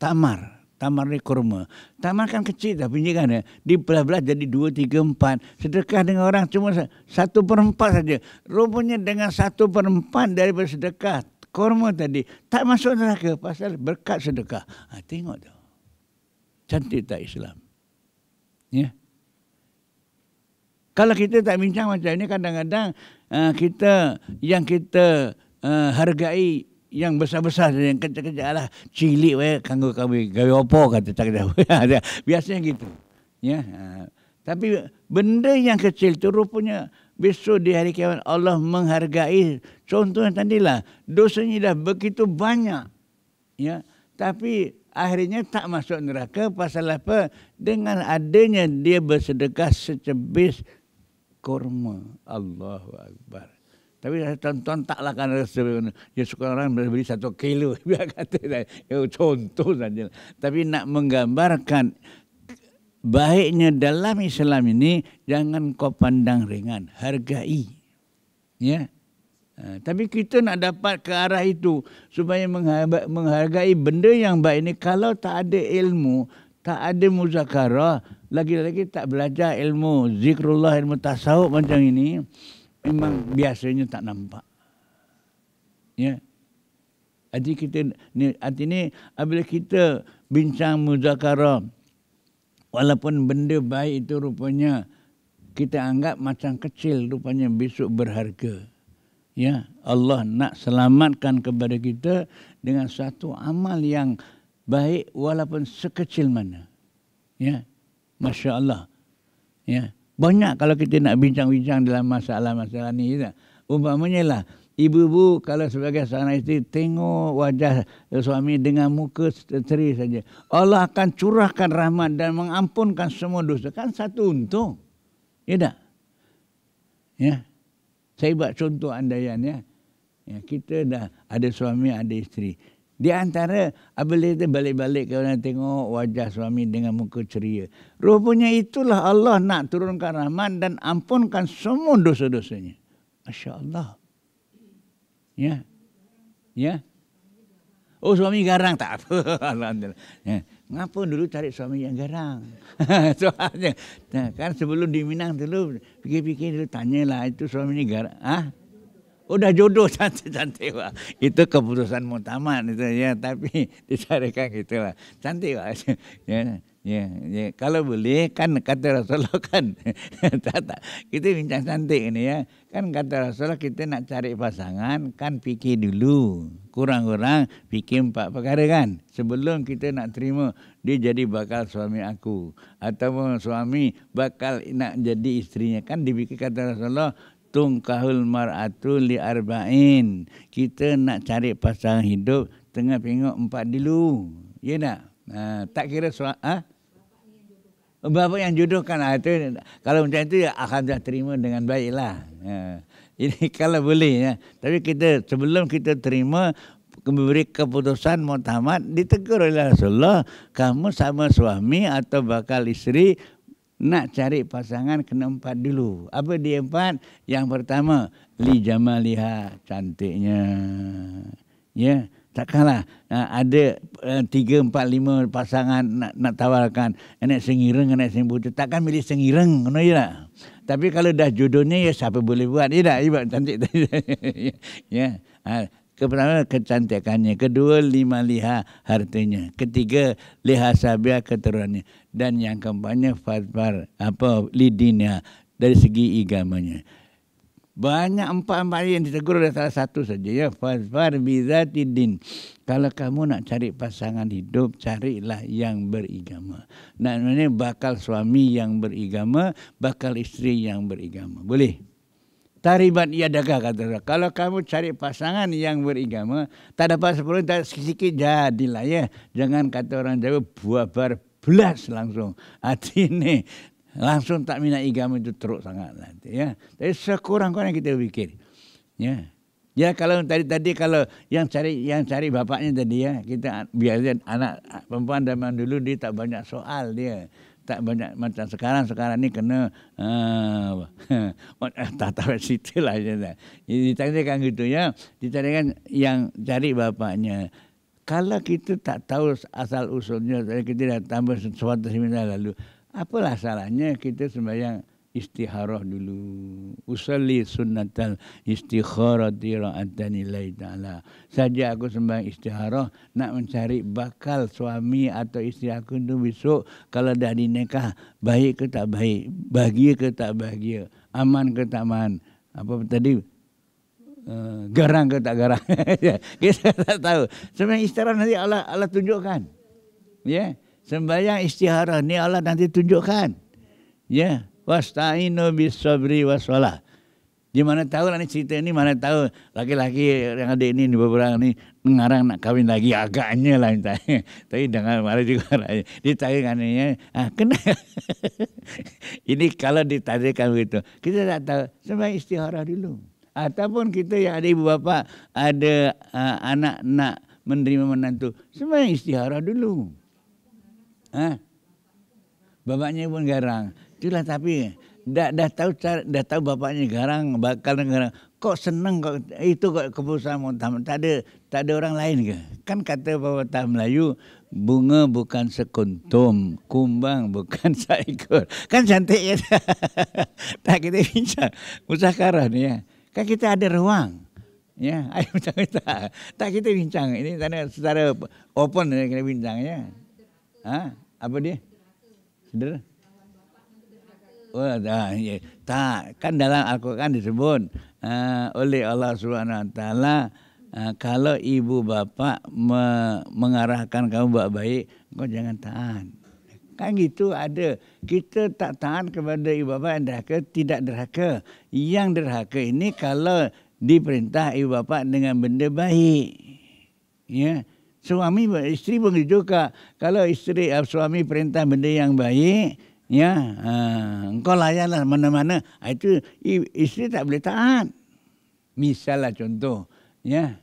tamar tamar ni kurma. Tamar kan kecil tapi ni kan ya. Di belah-belah jadi dua, tiga, empat. Sedekah dengan orang cuma satu per empat saja. Rupanya dengan satu per empat daripada sedekah kurma tadi. Tak masuk neraka pasal berkat sedekah. Ha, tengok tu cantik tak Islam? Ya. Kalau kita tak bincang macam ini kadang-kadang uh, kita yang kita uh, hargai yang besar-besar yang kecil-kecil lah cili, we kanggo kami gawe opo kata tak ada biasanya gitu ya uh, tapi benda yang kecil tu rupanya besok di hari kiamat Allah menghargai contohnya tadi lah dosanya dah begitu banyak ya tapi akhirnya tak masuk neraka pasal apa? Dengan adanya dia bersedekah secebis kurma. Allahu Akbar. Tapi tuan-tuan taklah kan rasa Dia suka orang beri satu kilo Dia kata saya oh, Contoh saja Tapi nak menggambarkan Baiknya dalam Islam ini Jangan kau pandang ringan Hargai Ya yeah? Eh, tapi kita nak dapat ke arah itu supaya menghargai benda yang baik ini. kalau tak ada ilmu, tak ada muzakarah, lagi-lagi tak belajar ilmu zikrullah ilmu tasawuf macam ini memang biasanya tak nampak. Ya. Jadi kita ni hati ni apabila kita bincang muzakarah walaupun benda baik itu rupanya kita anggap macam kecil rupanya besok berharga. Ya, Allah nak selamatkan kepada kita dengan satu amal yang baik walaupun sekecil mana. Ya. Masya Allah. Ya. Banyak kalau kita nak bincang-bincang dalam masalah-masalah ni. Ya. Umpamanya lah, ibu-ibu kalau sebagai seorang isteri tengok wajah suami dengan muka seteri saja. Allah akan curahkan rahmat dan mengampunkan semua dosa. Kan satu untung. Ya tak? Ya. Saya buat contoh andaian ya. ya kita dah ada suami, ada isteri. Di antara apabila kita balik-balik ke orang tengok wajah suami dengan muka ceria. Rupanya itulah Allah nak turunkan rahmat dan ampunkan semua dosa-dosanya. Masya Allah. Ya. Ya. Oh suami garang tak apa. Alhamdulillah. Ya. Ngapa dulu cari suami yang garang? Soalnya, nah, kan sebelum di Minang dulu, fikir-fikir dulu, tanyalah itu suami ini garang. Ah? Udah oh, jodoh cantik-cantik lah. Itu keputusan mutaman itu ya, tapi disarikan gitu lah. Cantik lah. ya. Ya, ya, kalau boleh kan kata Rasulullah kan. tak, tak. Kita bincang cantik ini ya. Kan kata Rasulullah kita nak cari pasangan kan fikir dulu. Kurang-kurang fikir empat perkara kan. Sebelum kita nak terima dia jadi bakal suami aku. atau suami bakal nak jadi istrinya. Kan dipikir kata Rasulullah tungkahul mar'atu li arba'in. Kita nak cari pasangan hidup tengah pengok empat dulu. Ya tak? Uh, tak kira suami. Ha? Bapa yang jodohkan ah, itu, kalau macam itu ya alhamdulillah terima dengan baiklah. Ya. Ini kalau boleh ya. Tapi kita sebelum kita terima memberi keputusan muhtamad ditegur oleh Rasulullah kamu sama suami atau bakal isteri nak cari pasangan kena empat dulu. Apa dia empat? Yang pertama, li jamaliha cantiknya. Ya. Yeah takkanlah uh, ada eh, tiga, empat, lima pasangan nak, nak tawarkan anak sengireng, anak sengireng bucu. Takkan milih sengireng, kena lah. Tapi kalau dah jodohnya, ya siapa boleh buat? Ya tak, ibu cantik. ya. Yeah. Ha, uh, Kepertama kecantikannya, kedua lima liha hartanya, ketiga liha sabia keturunannya dan yang keempatnya fatfar apa lidinya dari segi agamanya banyak empat-empat yang ditegur oleh salah satu saja ya fazfar tidin. kalau kamu nak cari pasangan hidup carilah yang berigama. beragama namanya bakal suami yang berigama, bakal isteri yang berigama boleh taribat ia yadaka kata dia kalau kamu cari pasangan yang berigama, tak dapat sepuluh tak sikit-sikit jadilah ya jangan kata orang Jawa buah bar belas langsung. Hati ini langsung tak minat agama itu teruk sangat lah nanti ya. Tapi sekurang-kurangnya kita fikir. Ya. Ya kalau tadi tadi kalau yang cari yang cari bapaknya tadi ya, kita biasanya anak perempuan zaman dulu dia tak banyak soal dia. Tak banyak macam sekarang sekarang ni kena uh, eh tata situ lah ya. kan gitu ya, ditanyakan yang cari bapaknya. Kalau kita tak tahu asal usulnya, kita dah tambah sesuatu seminar lalu, Apalah salahnya kita sembahyang istiharah dulu. Usalli sunnatal di ra'atani lai ta'ala. Saja aku sembahyang istiharah nak mencari bakal suami atau istri aku tu besok kalau dah dinikah baik ke tak baik, bahagia ke tak bahagia, aman ke tak aman. Apa tadi Uh, garang ke tak garang kita tak tahu sebenarnya istirahat nanti Allah Allah tunjukkan ya yeah? sembahyang istiharah ni Allah nanti tunjukkan. Ya, wastainu bis sabri wasalah. Di mana tahu lah ni cerita ni mana tahu laki-laki yang ada ini ni beberapa ni mengarang nak kahwin lagi agaknya lah minta. Tapi dengan mari juga lah. Ditanya kan ini, ya. ah, kena. ini kalau ditanyakan begitu. Kita tak tahu. Sebab istihara dulu. Ataupun kita yang ada ibu bapa ada ah, anak nak menerima menantu. Sebab istihara dulu. Ha? Bapaknya pun garang. Itulah tapi dah, dah tahu dah tahu bapaknya garang bakal garang. Kok senang kok itu kok keputusan muntah tak ada tak ada orang lain ke? Kan kata bapa Melayu bunga bukan sekuntum, kumbang bukan seekor. Kan cantik ya. tak kita bincang Karah ni ya. Kan kita ada ruang. Ya, ayo tak, tak kita bincang ini secara open kita bincang ya. Ha? Apa dia? Sederhana. Oh, dah, ya. tak kan dalam Al-Quran disebut uh, oleh Allah Subhanahu Wa Taala uh, kalau ibu bapa me- mengarahkan kamu buat baik kau jangan taat kan gitu ada kita tak taat kepada ibu bapa yang derhaka tidak derhaka yang derhaka ini kalau diperintah ibu bapa dengan benda baik ya yeah suami isteri pun gitu kalau isteri uh, suami perintah benda yang baik ya uh, engkau layanlah mana-mana ah, itu isteri tak boleh taat misallah contoh ya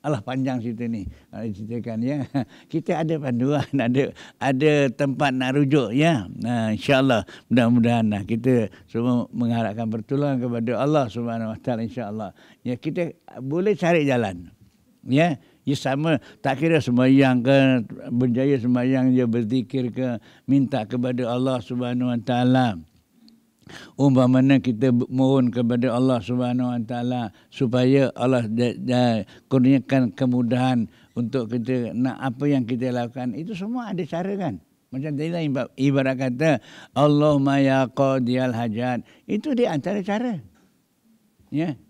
Allah panjang situ ni nak ah, ceritakan ya kita ada panduan ada ada tempat nak rujuk ya nah insyaallah mudah-mudahan nah kita semua mengharapkan pertolongan kepada Allah Subhanahu wa taala insyaallah ya kita boleh cari jalan ya Ya sama, tak kira semayang ke, berjaya semayang dia berzikir ke, minta kepada Allah Subhanahu Wa Taala. Umpamanya kita mohon kepada Allah Subhanahu Wa Taala supaya Allah da- kurniakan kemudahan untuk kita nak apa yang kita lakukan. Itu semua ada cara kan? Macam tadi lah ibarat kata Allahumma ya qadiyal hajat. Itu di antara cara. Ya.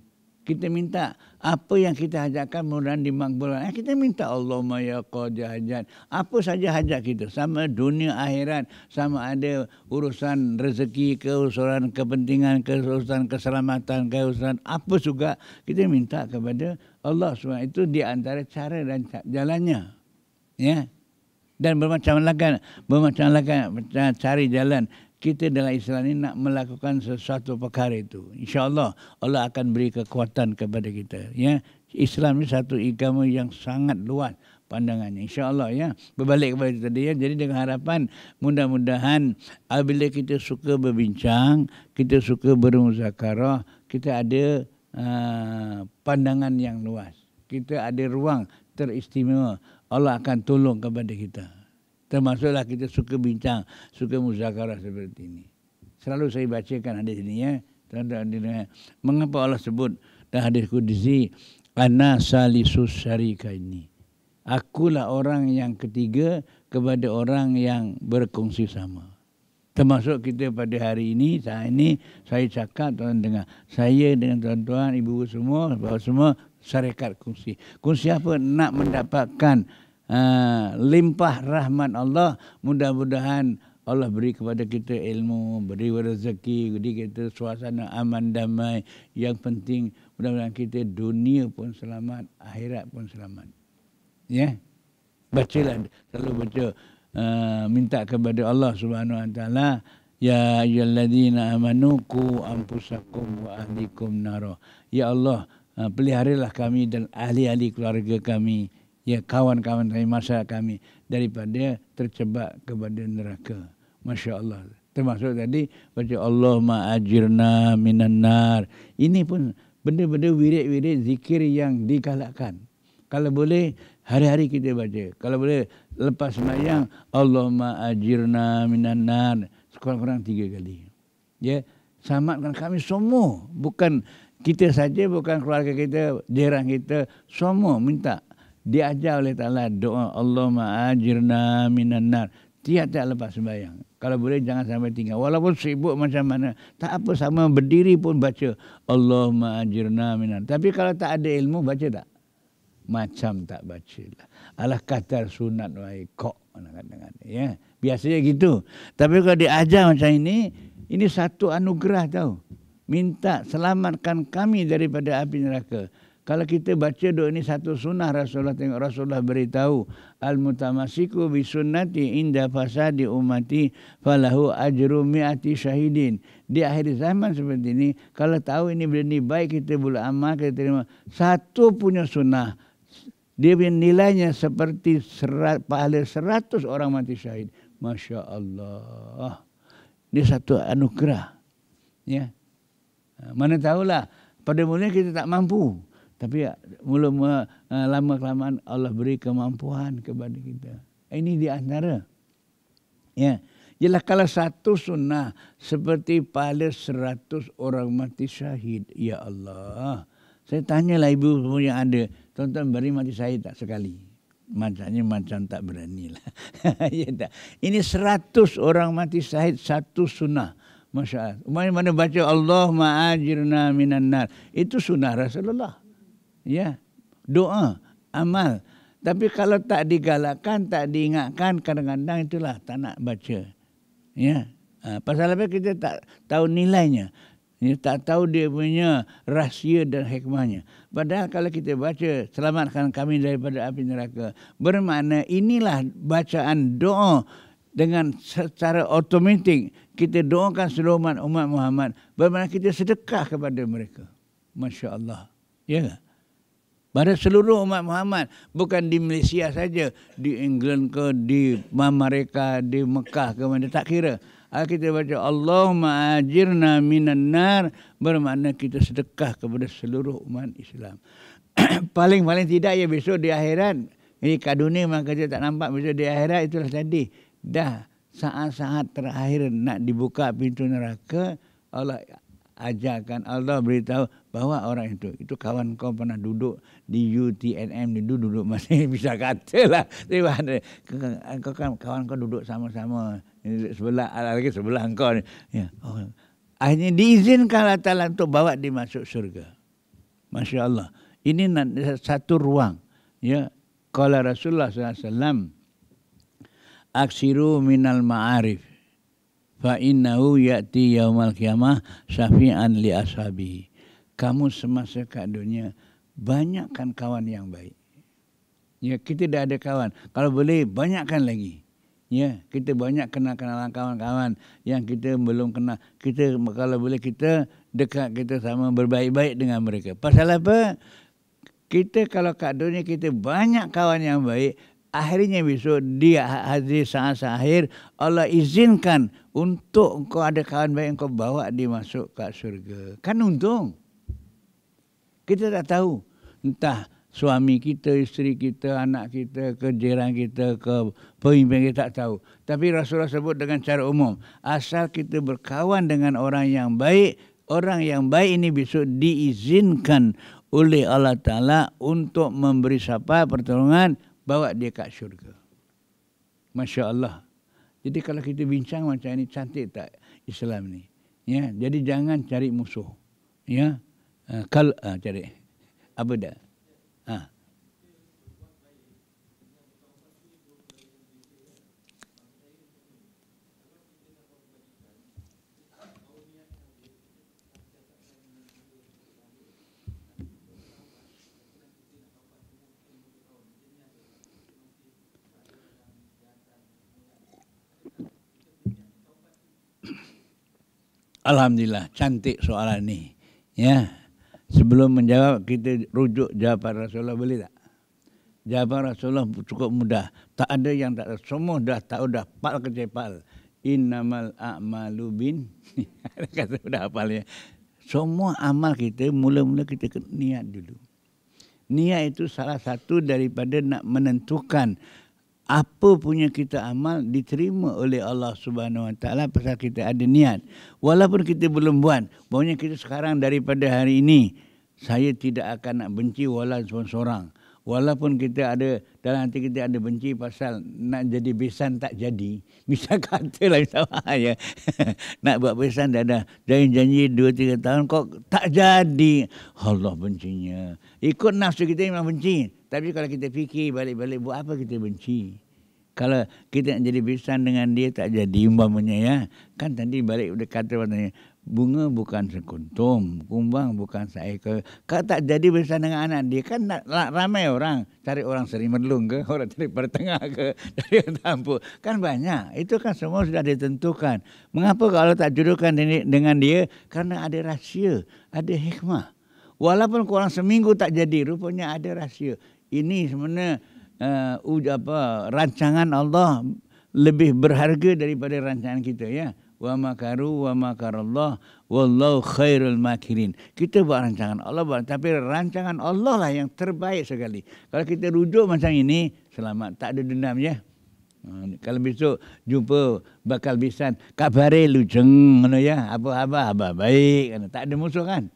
Kita minta apa yang kita hajatkan mudah dimakbulkan. Eh, kita minta Allah ya qadi hajat. Apa saja hajat kita sama dunia akhirat, sama ada urusan rezeki ke, urusan kepentingan ke, urusan keselamatan ke, urusan apa juga kita minta kepada Allah SWT. itu di antara cara dan jalannya. Ya. Dan bermacam-macam bermacam-macam cari jalan kita dengan Islam ini nak melakukan sesuatu perkara itu. InsyaAllah Allah akan beri kekuatan kepada kita. Ya, Islam ini satu agama yang sangat luas pandangannya. InsyaAllah ya. Berbalik kepada itu tadi ya. Jadi dengan harapan mudah-mudahan apabila kita suka berbincang, kita suka bermuzakarah, kita ada uh, pandangan yang luas. Kita ada ruang teristimewa. Allah akan tolong kepada kita. Termasuklah kita suka bincang, suka muzakarah seperti ini. Selalu saya bacakan hadis ini ya. Tuan-tuan Mengapa Allah sebut dan hadis kudisi ana salisus syarika ini. Akulah orang yang ketiga kepada orang yang berkongsi sama. Termasuk kita pada hari ini, saat ini saya cakap tuan dengar. Saya dengan tuan-tuan, ibu-ibu semua, bapa semua syarikat kongsi. Kongsi apa? Nak mendapatkan Ha, limpah rahmat Allah mudah-mudahan Allah beri kepada kita ilmu beri rezeki beri kita suasana aman damai yang penting mudah-mudahan kita dunia pun selamat akhirat pun selamat ya yeah? bacalah selalu baca uh, minta kepada Allah Subhanahu wa taala ya ayyuhallazina amanu qu anfusakum wa ahlikum nar ya Allah uh, peliharalah kami dan ahli-ahli keluarga kami ya kawan-kawan dari masa kami daripada tercebak kepada neraka. Masya Allah. Termasuk tadi baca Allahumma ajirna minan nar. Ini pun benda-benda wirid-wirid zikir yang digalakkan. Kalau boleh hari-hari kita baca. Kalau boleh lepas semayang Allahumma ajirna minan nar. Sekurang-kurang tiga kali. Ya, selamatkan kami semua. Bukan kita saja, bukan keluarga kita, jiran kita. Semua minta diajar oleh Ta'ala doa Allah ajirna minan nar. Tiap-tiap lepas sembahyang. Kalau boleh jangan sampai tinggal. Walaupun sibuk macam mana. Tak apa sama berdiri pun baca. Allah ajirna minan. Tapi kalau tak ada ilmu baca tak? Macam tak baca lah. Alah kata sunat wahai kok. Ya. Biasanya gitu. Tapi kalau diajar macam ini. Ini satu anugerah tau. Minta selamatkan kami daripada api neraka. Kalau kita baca doa ini satu sunnah Rasulullah tengok Rasulullah beritahu al mutamasiku bi sunnati inda fasadi ummati falahu ajru mi'ati syahidin. Di akhir zaman seperti ini kalau tahu ini benda ni baik kita boleh amal kita terima satu punya sunnah dia punya nilainya seperti serat, pahala seratus orang mati syahid. Masya Allah. Dia satu anugerah. Ya. Mana tahulah pada mulanya kita tak mampu. Tapi ah, mula uh, ah, lama kelamaan Allah beri kemampuan kepada kita. Ini di antara. Ya. Ialah kalau satu sunnah seperti pada seratus orang mati syahid. Ya Allah. Saya tanya lah ibu semua yang ada. Tuan-tuan beri mati syahid tak sekali? Macamnya macam tak beranilah. ya Ini seratus orang mati syahid satu sunnah. Masya Allah. Mana, mana baca Allah ma'ajirna minan nar. Itu sunnah Rasulullah ya doa amal tapi kalau tak digalakkan tak diingatkan kadang-kadang itulah tak nak baca ya ha, pasal apa kita tak tahu nilainya ya, tak tahu dia punya rahsia dan hikmahnya padahal kalau kita baca selamatkan kami daripada api neraka bermakna inilah bacaan doa dengan secara automatik kita doakan seluruh umat, Muhammad bermakna kita sedekah kepada mereka masya-Allah ya yeah pada seluruh umat Muhammad bukan di Malaysia saja di England ke di Amerika di Mekah ke mana tak kira ah, kita baca Allahumma ajirna minan nar bermakna kita sedekah kepada seluruh umat Islam paling-paling tidak ya besok di akhirat ini kat dunia memang kerja tak nampak besok di akhirat itulah tadi dah saat-saat terakhir nak dibuka pintu neraka Allah Ajakan Allah beritahu bahwa orang itu itu kawan kau pernah duduk di UTNM ni duduk, duduk masih bisa katalah tiba kan, kau kan kawan kau duduk sama-sama sebelah ah, lagi sebelah kau ni ya oh. akhirnya diizinkan Allah Taala untuk bawa dia masuk syurga Masya Allah ini satu ruang ya kalau Rasulullah SAW aksiru minal ma'arif fa innahu ya'ti yaumal qiyamah syafi'an li ashabi kamu semasa kat dunia banyakkan kawan yang baik ya kita dah ada kawan kalau boleh banyakkan lagi ya kita banyak kenal kenalan kawan-kawan yang kita belum kenal kita kalau boleh kita dekat kita sama berbaik-baik dengan mereka pasal apa kita kalau kat dunia kita banyak kawan yang baik akhirnya besok dia ha- hadir saat akhir Allah izinkan untuk engkau ada kawan baik yang engkau bawa dia masuk ke surga. Kan untung. Kita tak tahu. Entah suami kita, isteri kita, anak kita, ke kita, ke pemimpin kita tak tahu. Tapi Rasulullah sebut dengan cara umum. Asal kita berkawan dengan orang yang baik, orang yang baik ini besok diizinkan oleh Allah Ta'ala untuk memberi siapa pertolongan bawa dia ke syurga. Masya Allah. Jadi kalau kita bincang macam ini cantik tak Islam ni? Ya, jadi jangan cari musuh. Ya, uh, kal uh, cari apa dah? Ha. Ah, Alhamdulillah cantik soalan ni. Ya. Sebelum menjawab kita rujuk jawapan Rasulullah boleh tak? Jawapan Rasulullah cukup mudah. Tak ada yang tak ada. Semua dah tahu dah. Pal ke cepal. Innamal a'malu bin. Kata sudah hafalnya. Semua amal kita mula-mula kita niat dulu. Niat itu salah satu daripada nak menentukan apa punya kita amal diterima oleh Allah Subhanahu Wa Taala pasal kita ada niat. Walaupun kita belum buat, maknanya kita sekarang daripada hari ini saya tidak akan nak benci walaupun seorang walaupun kita ada dalam hati kita ada benci pasal nak jadi besan tak jadi misal kata lah saya nak buat besan dah dah janji janji 2 3 tahun kok tak jadi Allah bencinya ikut nafsu kita memang benci tapi kalau kita fikir balik-balik buat apa kita benci kalau kita nak jadi besan dengan dia tak jadi umpamanya ya kan tadi balik dekat kata bunga bukan sekuntum, kumbang bukan seekor. Kau tak jadi bersama dengan anak dia kan nak, nak ramai orang cari orang seri merlung ke, orang cari pertengah ke, dari tampu kan banyak. Itu kan semua sudah ditentukan. Mengapa kalau tak jodohkan dengan dia? Karena ada rahsia, ada hikmah. Walaupun kurang seminggu tak jadi, rupanya ada rahsia. Ini sebenarnya uh, apa, rancangan Allah lebih berharga daripada rancangan kita ya wa makaru wa makarallah wallahu khairul makirin. Kita buat rancangan Allah buat, tapi rancangan Allah lah yang terbaik sekali. Kalau kita rujuk macam ini, selamat tak ada dendam ya. Ha, kalau besok jumpa bakal bisan kabare lujeng ngono ya. Apa apa apa baik kan tak ada musuh kan.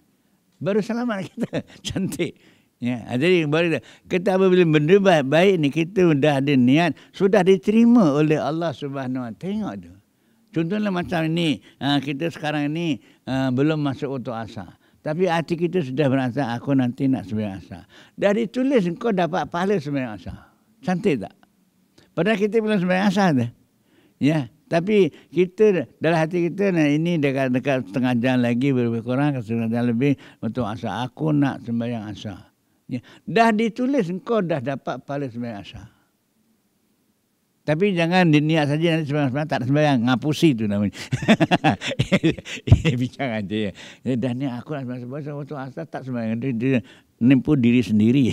Baru selamat kita cantik. Ya, ha, jadi baru kita apabila benda baik, baik ni kita dah ada niat sudah diterima oleh Allah Subhanahu Wa Taala. Tengok tu. Contohnya macam ini, ah, kita sekarang ini ah, belum masuk waktu asar. Tapi hati kita sudah berasa, aku nanti nak sembahyang asar. Dari tulis, kau dapat pahala sembahyang asar. Cantik tak? Padahal kita belum sembahyang asar dah. Ya, tapi kita dalam hati kita nah ini dekat dekat setengah jam lagi lebih kurang setengah jam lebih untuk asal aku nak sembahyang asal. Ya. Dah ditulis engkau dah dapat pahala sembahyang asal. Tapi jangan diniat saja nanti sembahyang-sembahyang tak sembahyang. Ngapusi itu namanya. Ini eh, bincang aja ya. Eh, dah ni aku nak sembahyang-sembahyang. Waktu asal tak sembahyang. Dia, dia nipu diri sendiri.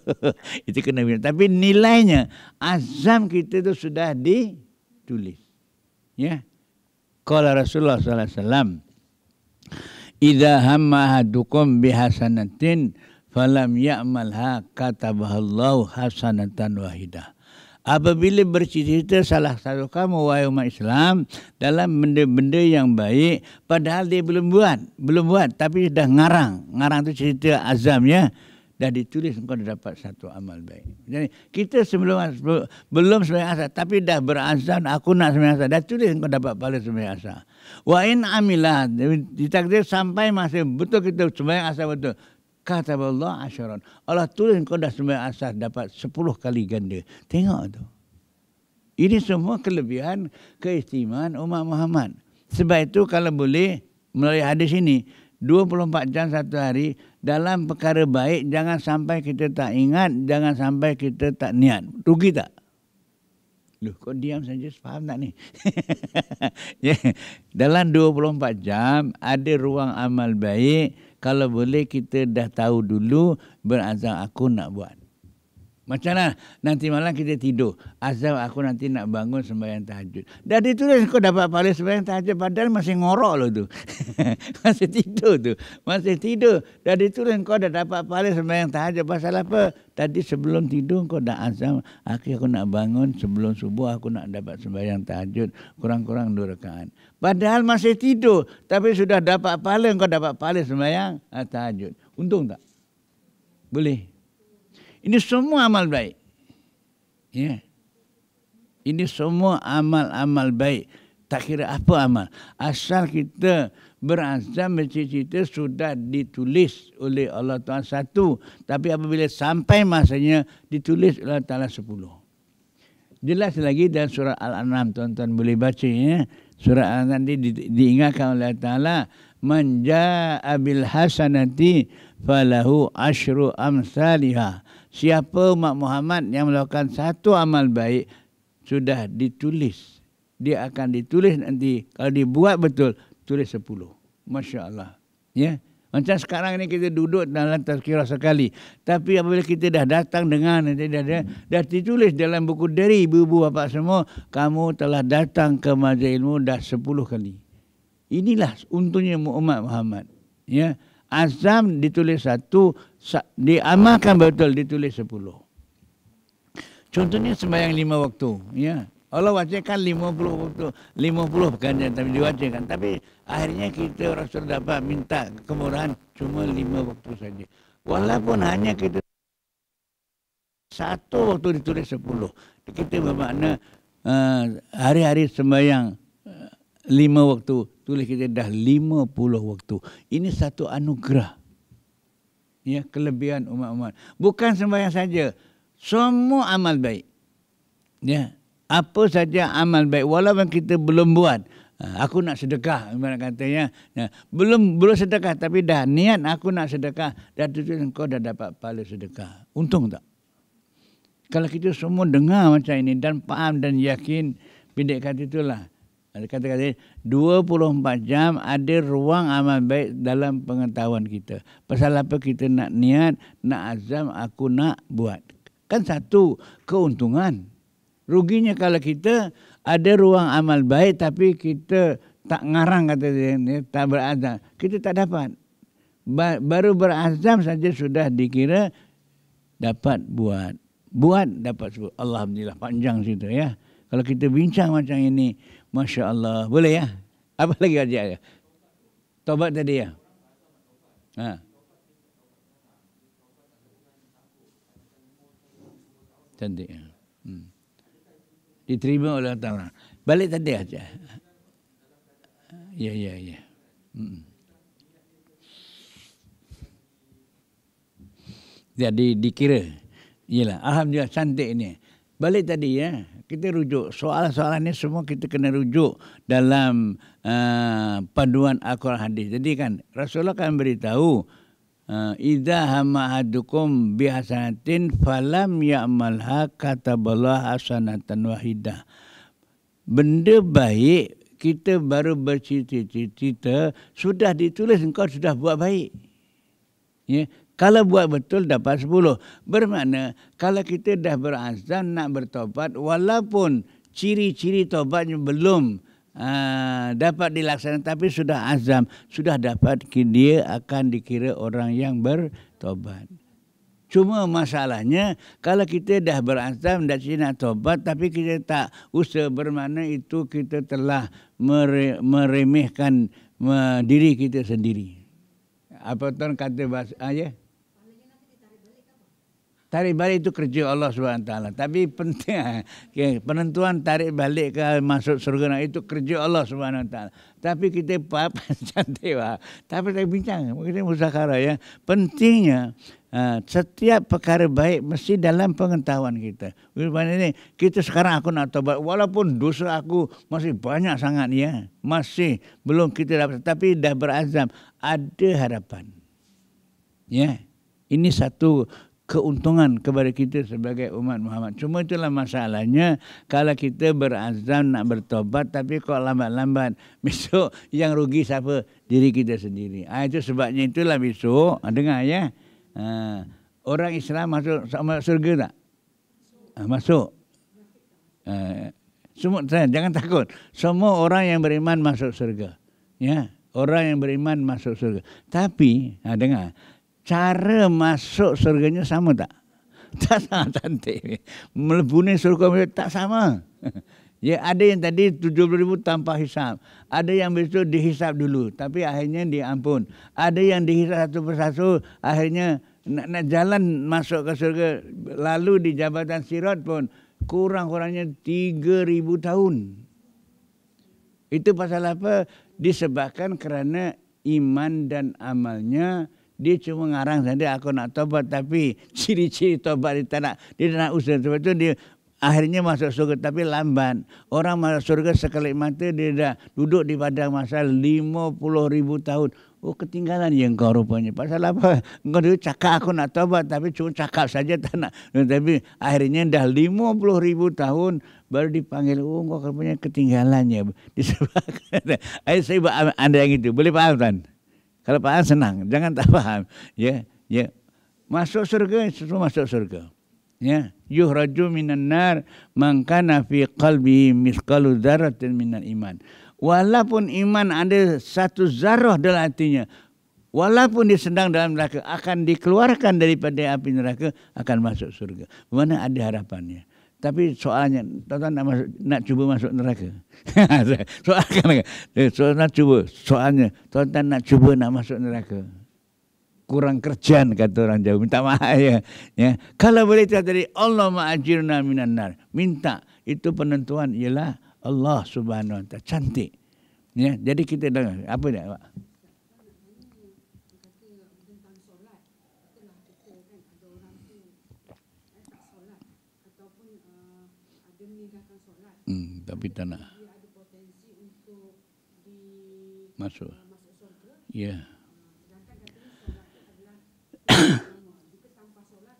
itu kena bincang. Tapi nilainya azam kita tu sudah ditulis. Ya. kalau Rasulullah Sallallahu Alaihi Wasallam. Idza hamma hadukum bihasanatin falam ya'malha Allah hasanatan wahidah. Apabila bercita-cita salah satu kamu wahai umat Islam dalam benda-benda yang baik padahal dia belum buat, belum buat tapi sudah ngarang. Ngarang tu cerita azamnya dah ditulis engkau dah dapat satu amal baik. Jadi kita sebelum belum sembahyang asa, tapi dah berazam aku nak sembahyang asa, dah tulis engkau dapat pahala sembahyang asa. Wa in amilat, ditakdir sampai masih betul kita sembahyang asa betul kataballah asyaron. Allah tulis kau dah sembahyang asar dapat sepuluh kali ganda. Tengok tu. Ini semua kelebihan keistimewaan umat Muhammad. Sebab itu kalau boleh melalui hadis ini 24 jam satu hari dalam perkara baik jangan sampai kita tak ingat, jangan sampai kita tak niat. Rugi tak? Loh, kau diam saja, faham tak ni? yeah. Dalam 24 jam, ada ruang amal baik, kalau boleh kita dah tahu dulu berazam aku nak buat. Macam mana? Nanti malam kita tidur. Azam aku nanti nak bangun sembahyang tahajud. Dah ditulis kau dapat pahala sembahyang tahajud. Padahal masih ngorok lo tu. masih tidur tu. Masih tidur. Dah ditulis kau dah dapat pahala sembahyang tahajud. Pasal apa? Tadi sebelum tidur kau dah azam. Akhirnya aku nak bangun sebelum subuh aku nak dapat sembahyang tahajud. Kurang-kurang dua rekaan. Padahal masih tidur. Tapi sudah dapat pahala. Engkau dapat pahala sembahyang ah, tahajud. Untung tak? Boleh. Ini semua amal baik. Ya. Yeah. Ini semua amal-amal baik. Tak kira apa amal. Asal kita berazam bercita-cita sudah ditulis oleh Allah Tuhan satu. Tapi apabila sampai masanya ditulis oleh Allah Ta'ala sepuluh. Jelas lagi dalam surah Al-An'am. Tuan-tuan boleh baca. Ya. Surah nanti di, diingatkan oleh Ta'ala. Manja Abil bil hasanati falahu ashru amsaliha. Siapa umat Muhammad yang melakukan satu amal baik sudah ditulis. Dia akan ditulis nanti. Kalau dibuat betul, tulis sepuluh. Masya Allah. Yeah? Macam sekarang ni kita duduk dalam tazkirah sekali. Tapi apabila kita dah datang dengan, nanti dah, dah, dah ditulis dalam buku dari ibu-ibu bapa semua. Kamu telah datang ke majlis ilmu dah sepuluh kali. Inilah untungnya Muhammad Muhammad. Ya. Azam ditulis satu, diamalkan betul ditulis sepuluh. Contohnya sembahyang lima waktu. Ya. Allah wajibkan 50 50 bukannya tapi diwajibkan tapi akhirnya kita Rasul dapat minta kemurahan cuma 5 waktu saja walaupun hanya kita satu waktu ditulis 10 kita bermakna uh, hari-hari sembahyang eh, lima waktu tulis kita dah lima puluh waktu ini satu anugerah ya kelebihan umat-umat bukan sembahyang saja semua amal baik ya apa saja amal baik walaupun kita belum buat ha, aku nak sedekah ibarat katanya ya, belum belum sedekah tapi dah niat aku nak sedekah dah tentu kau dah dapat pahala sedekah untung tak kalau kita semua dengar macam ini dan faham dan yakin pendek kata itulah kata-kata 24 jam ada ruang amal baik dalam pengetahuan kita pasal apa kita nak niat nak azam aku nak buat kan satu keuntungan Ruginya kalau kita ada ruang amal baik tapi kita tak ngarang kata dia, tak berazam. Kita tak dapat. Baru berazam saja sudah dikira dapat buat. Buat dapat sebut. Alhamdulillah panjang situ ya. Kalau kita bincang macam ini, Masya Allah. Boleh ya? Apa lagi ajak ya? Tobat tadi ya? Ha. Cantik ya? diterima oleh Allah Balik tadi aja. Ya, ya, ya. Hmm. Jadi dikira. Yalah, Alhamdulillah cantik ini. Balik tadi ya. Kita rujuk. Soalan-soalan ini semua kita kena rujuk dalam uh, panduan Al-Quran Hadis. Jadi kan Rasulullah kan beritahu. Eh, idza hama adukum bihasanatin falam ya'malha kataballahu hasanatan wahidah benda baik kita baru bercita-cita sudah ditulis engkau sudah buat baik ya kalau buat betul dapat sepuluh. bermakna kalau kita dah berazam nak bertobat walaupun ciri-ciri tobatnya belum uh, dapat dilaksanakan tapi sudah azam sudah dapat dia akan dikira orang yang bertobat cuma masalahnya kalau kita dah berazam dah sini nak tobat tapi kita tak usah bermana itu kita telah mere- meremehkan diri kita sendiri apa tuan kata bahasa uh, ah, yeah? tarik balik itu kerja Allah SWT. Tapi penting okay, eh, penentuan tarik balik ke masuk surga itu kerja Allah SWT. Tapi kita apa cantik lah. Tapi saya bincang, kita musakara ya. Pentingnya eh, setiap perkara baik mesti dalam pengetahuan kita. ini? Kita sekarang aku nak tobat walaupun dosa aku masih banyak sangat ya. Masih belum kita dapat tapi dah berazam ada harapan. Ya. Ini satu keuntungan kepada kita sebagai umat Muhammad. Cuma itulah masalahnya kalau kita berazam nak bertobat tapi kok lambat-lambat. Besok yang rugi siapa? Diri kita sendiri. Ah, itu sebabnya itulah besok. Ah, dengar ya. Ah, orang Islam masuk, sama surga tak? Ah, masuk. semua, jangan takut. Semua orang yang beriman masuk surga. Ya. Orang yang beriman masuk surga. Tapi, ah, dengar cara masuk surganya sama tak? Tak sama cantik. Melebuni surga tak sama. Ya ada yang tadi 70 ribu tanpa hisap. Ada yang besok dihisap dulu. Tapi akhirnya diampun. Ada yang dihisap satu persatu. Akhirnya nak, nak jalan masuk ke surga. Lalu di jabatan sirot pun. Kurang-kurangnya ribu tahun. Itu pasal apa? Disebabkan kerana iman dan amalnya dia cuma ngarang saja aku nak tobat tapi ciri-ciri tobat dia tak nak dia nak usah sebab tu dia akhirnya masuk surga tapi lambat orang masuk surga sekelip mata dia dah duduk di padang masa lima puluh ribu tahun oh ketinggalan yang kau rupanya pasal apa engkau dulu cakap aku nak tobat tapi cuma cakap saja tak nak tapi akhirnya dah lima puluh ribu tahun baru dipanggil oh engkau rupanya ketinggalannya disebabkan saya sebab anda yang itu boleh faham tuan kalau faham senang, jangan tak faham. Ya, ya. Masuk surga, itu masuk surga. Ya, yuhraju minan nar man kana fi qalbi misqalu dzarratin minan iman. Walaupun iman ada satu zarah dalam hatinya, walaupun dia sedang dalam neraka akan dikeluarkan daripada api neraka akan masuk surga. Mana ada harapannya? Tapi soalnya, tuan-tuan nak, nak cuba masuk neraka. soalnya, soalnya kan eh, nak cuba. Soalnya, tuan-tuan nak cuba nak masuk neraka. Kurang kerjaan, kata orang jauh. Minta maaf ya. ya. Kalau boleh cakap tadi, Allah ma'ajirna minan nar. Minta, itu penentuan ialah Allah subhanahu wa ta'ala. Cantik. Ya. Jadi kita dengar, apa dia? Pak? Hmm, tapi tak nak. Masuk. Uh, ya. Ah, Alhamdulillah.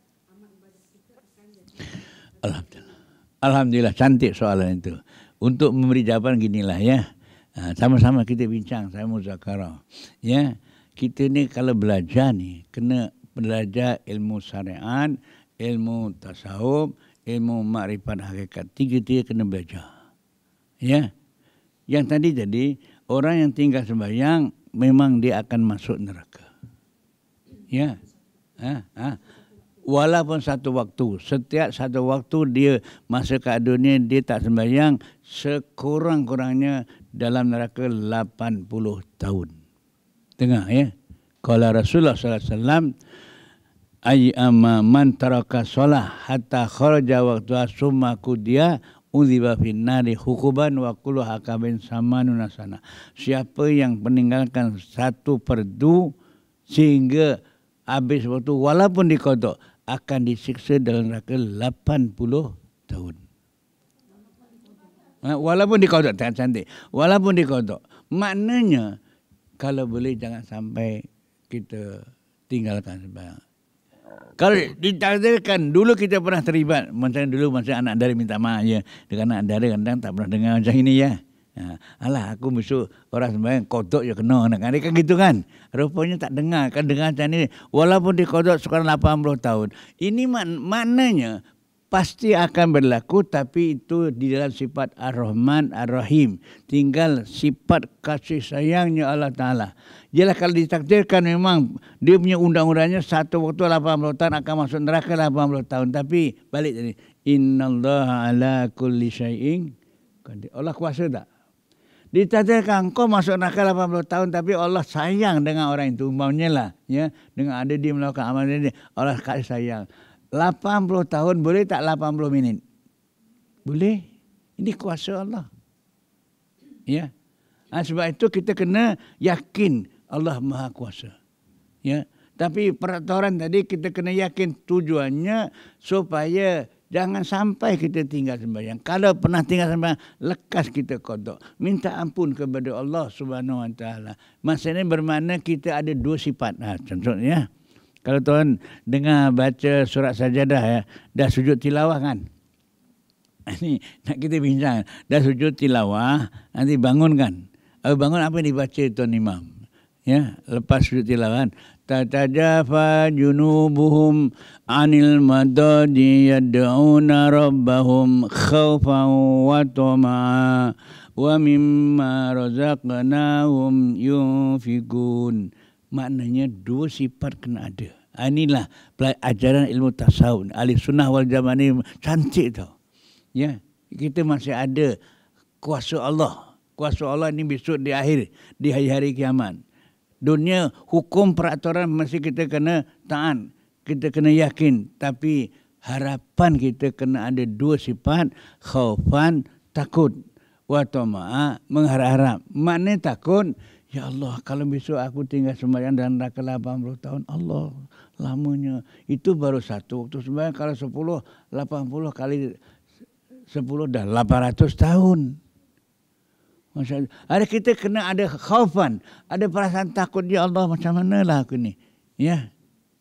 Alhamdulillah cantik soalan itu. Untuk memberi jawapan ginilah ya. Ah, sama-sama kita bincang saya muzakarah. Ya, kita ni kalau belajar ni kena belajar ilmu syariat, ilmu tasawuf, ilmu makrifat hakikat. Tiga-tiga kena belajar. Ya. Yang tadi jadi orang yang tinggal sembahyang memang dia akan masuk neraka. Ya. Ha, ha. Walaupun satu waktu, setiap satu waktu dia masa ke dunia dia tak sembahyang sekurang-kurangnya dalam neraka 80 tahun. Dengar ya. Kalau Rasulullah sallallahu alaihi wasallam ay amma man taraka salah hatta kharaja waktu summa kudia udhiba finnari hukuban wa kullu hakamin samanun sana siapa yang meninggalkan satu perdu sehingga habis waktu walaupun dikodok akan disiksa dalam neraka 80 tahun ha, walaupun dikodok tak cantik walaupun dikodok maknanya kalau boleh jangan sampai kita tinggalkan sebab kalau ditakdirkan dulu kita pernah terlibat macam dulu masa anak dari minta maaf ya dengan anak dari kadang tak pernah dengar macam ini ya. Ha, alah aku besok orang sembahyang kodok ya kena anak adik kan gitu kan. Rupanya tak dengar kan dengar macam ini. Walaupun dikodok sekarang 80 tahun. Ini mak maknanya pasti akan berlaku tapi itu di dalam sifat Ar-Rahman Ar-Rahim tinggal sifat kasih sayangnya Allah Taala jelas kalau ditakdirkan memang dia punya undang-undangnya satu waktu 80 tahun akan masuk neraka 80 tahun tapi balik tadi innallaha ala kulli syai'in Allah kuasa tak ditakdirkan kau masuk neraka 80 tahun tapi Allah sayang dengan orang itu umpamanya lah ya dengan ada dia melakukan amalan ini Allah kasih sayang 80 tahun boleh tak 80 minit? Boleh. Ini kuasa Allah. Ya. Ha, sebab itu kita kena yakin Allah Maha Kuasa. Ya. Tapi peraturan tadi kita kena yakin tujuannya supaya jangan sampai kita tinggal sembahyang. Kalau pernah tinggal sembahyang, lekas kita kodok. Minta ampun kepada Allah Subhanahu Wa Taala. Masa ini bermakna kita ada dua sifat. Ha, contohnya. Kalau tuan dengar baca surat sajadah ya, dah sujud tilawah kan? Ini nak kita bincang. Dah sujud tilawah, nanti bangun kan? Abu bangun apa ni baca tuan imam? Ya, lepas sujud tilawah kan? Tatajafa junubuhum anil madadi yad'una rabbahum khawfan wa wa mimma razaqnahum yunfikun. Maknanya dua sifat kena ada. Ah, inilah ajaran ilmu tasawuf. Ahli sunnah wal jamaah ini cantik tau. Ya, kita masih ada kuasa Allah. Kuasa Allah ini besok di akhir, di hari-hari kiamat. Dunia hukum peraturan masih kita kena taat. Kita kena yakin. Tapi harapan kita kena ada dua sifat. Khaufan, takut. Wa toma'a, ah, mengharap-harap. Maknanya takut, Ya Allah, kalau besok aku tinggal sembahyang dan neraka 80 tahun, Allah, lamanya. Itu baru satu waktu sembahyang. Kalau sepuluh, lapan puluh kali sepuluh dah lapan ratus tahun. Masya Ada kita kena ada khawfan, Ada perasaan takut ya Allah macam mana lah aku ni. Ya.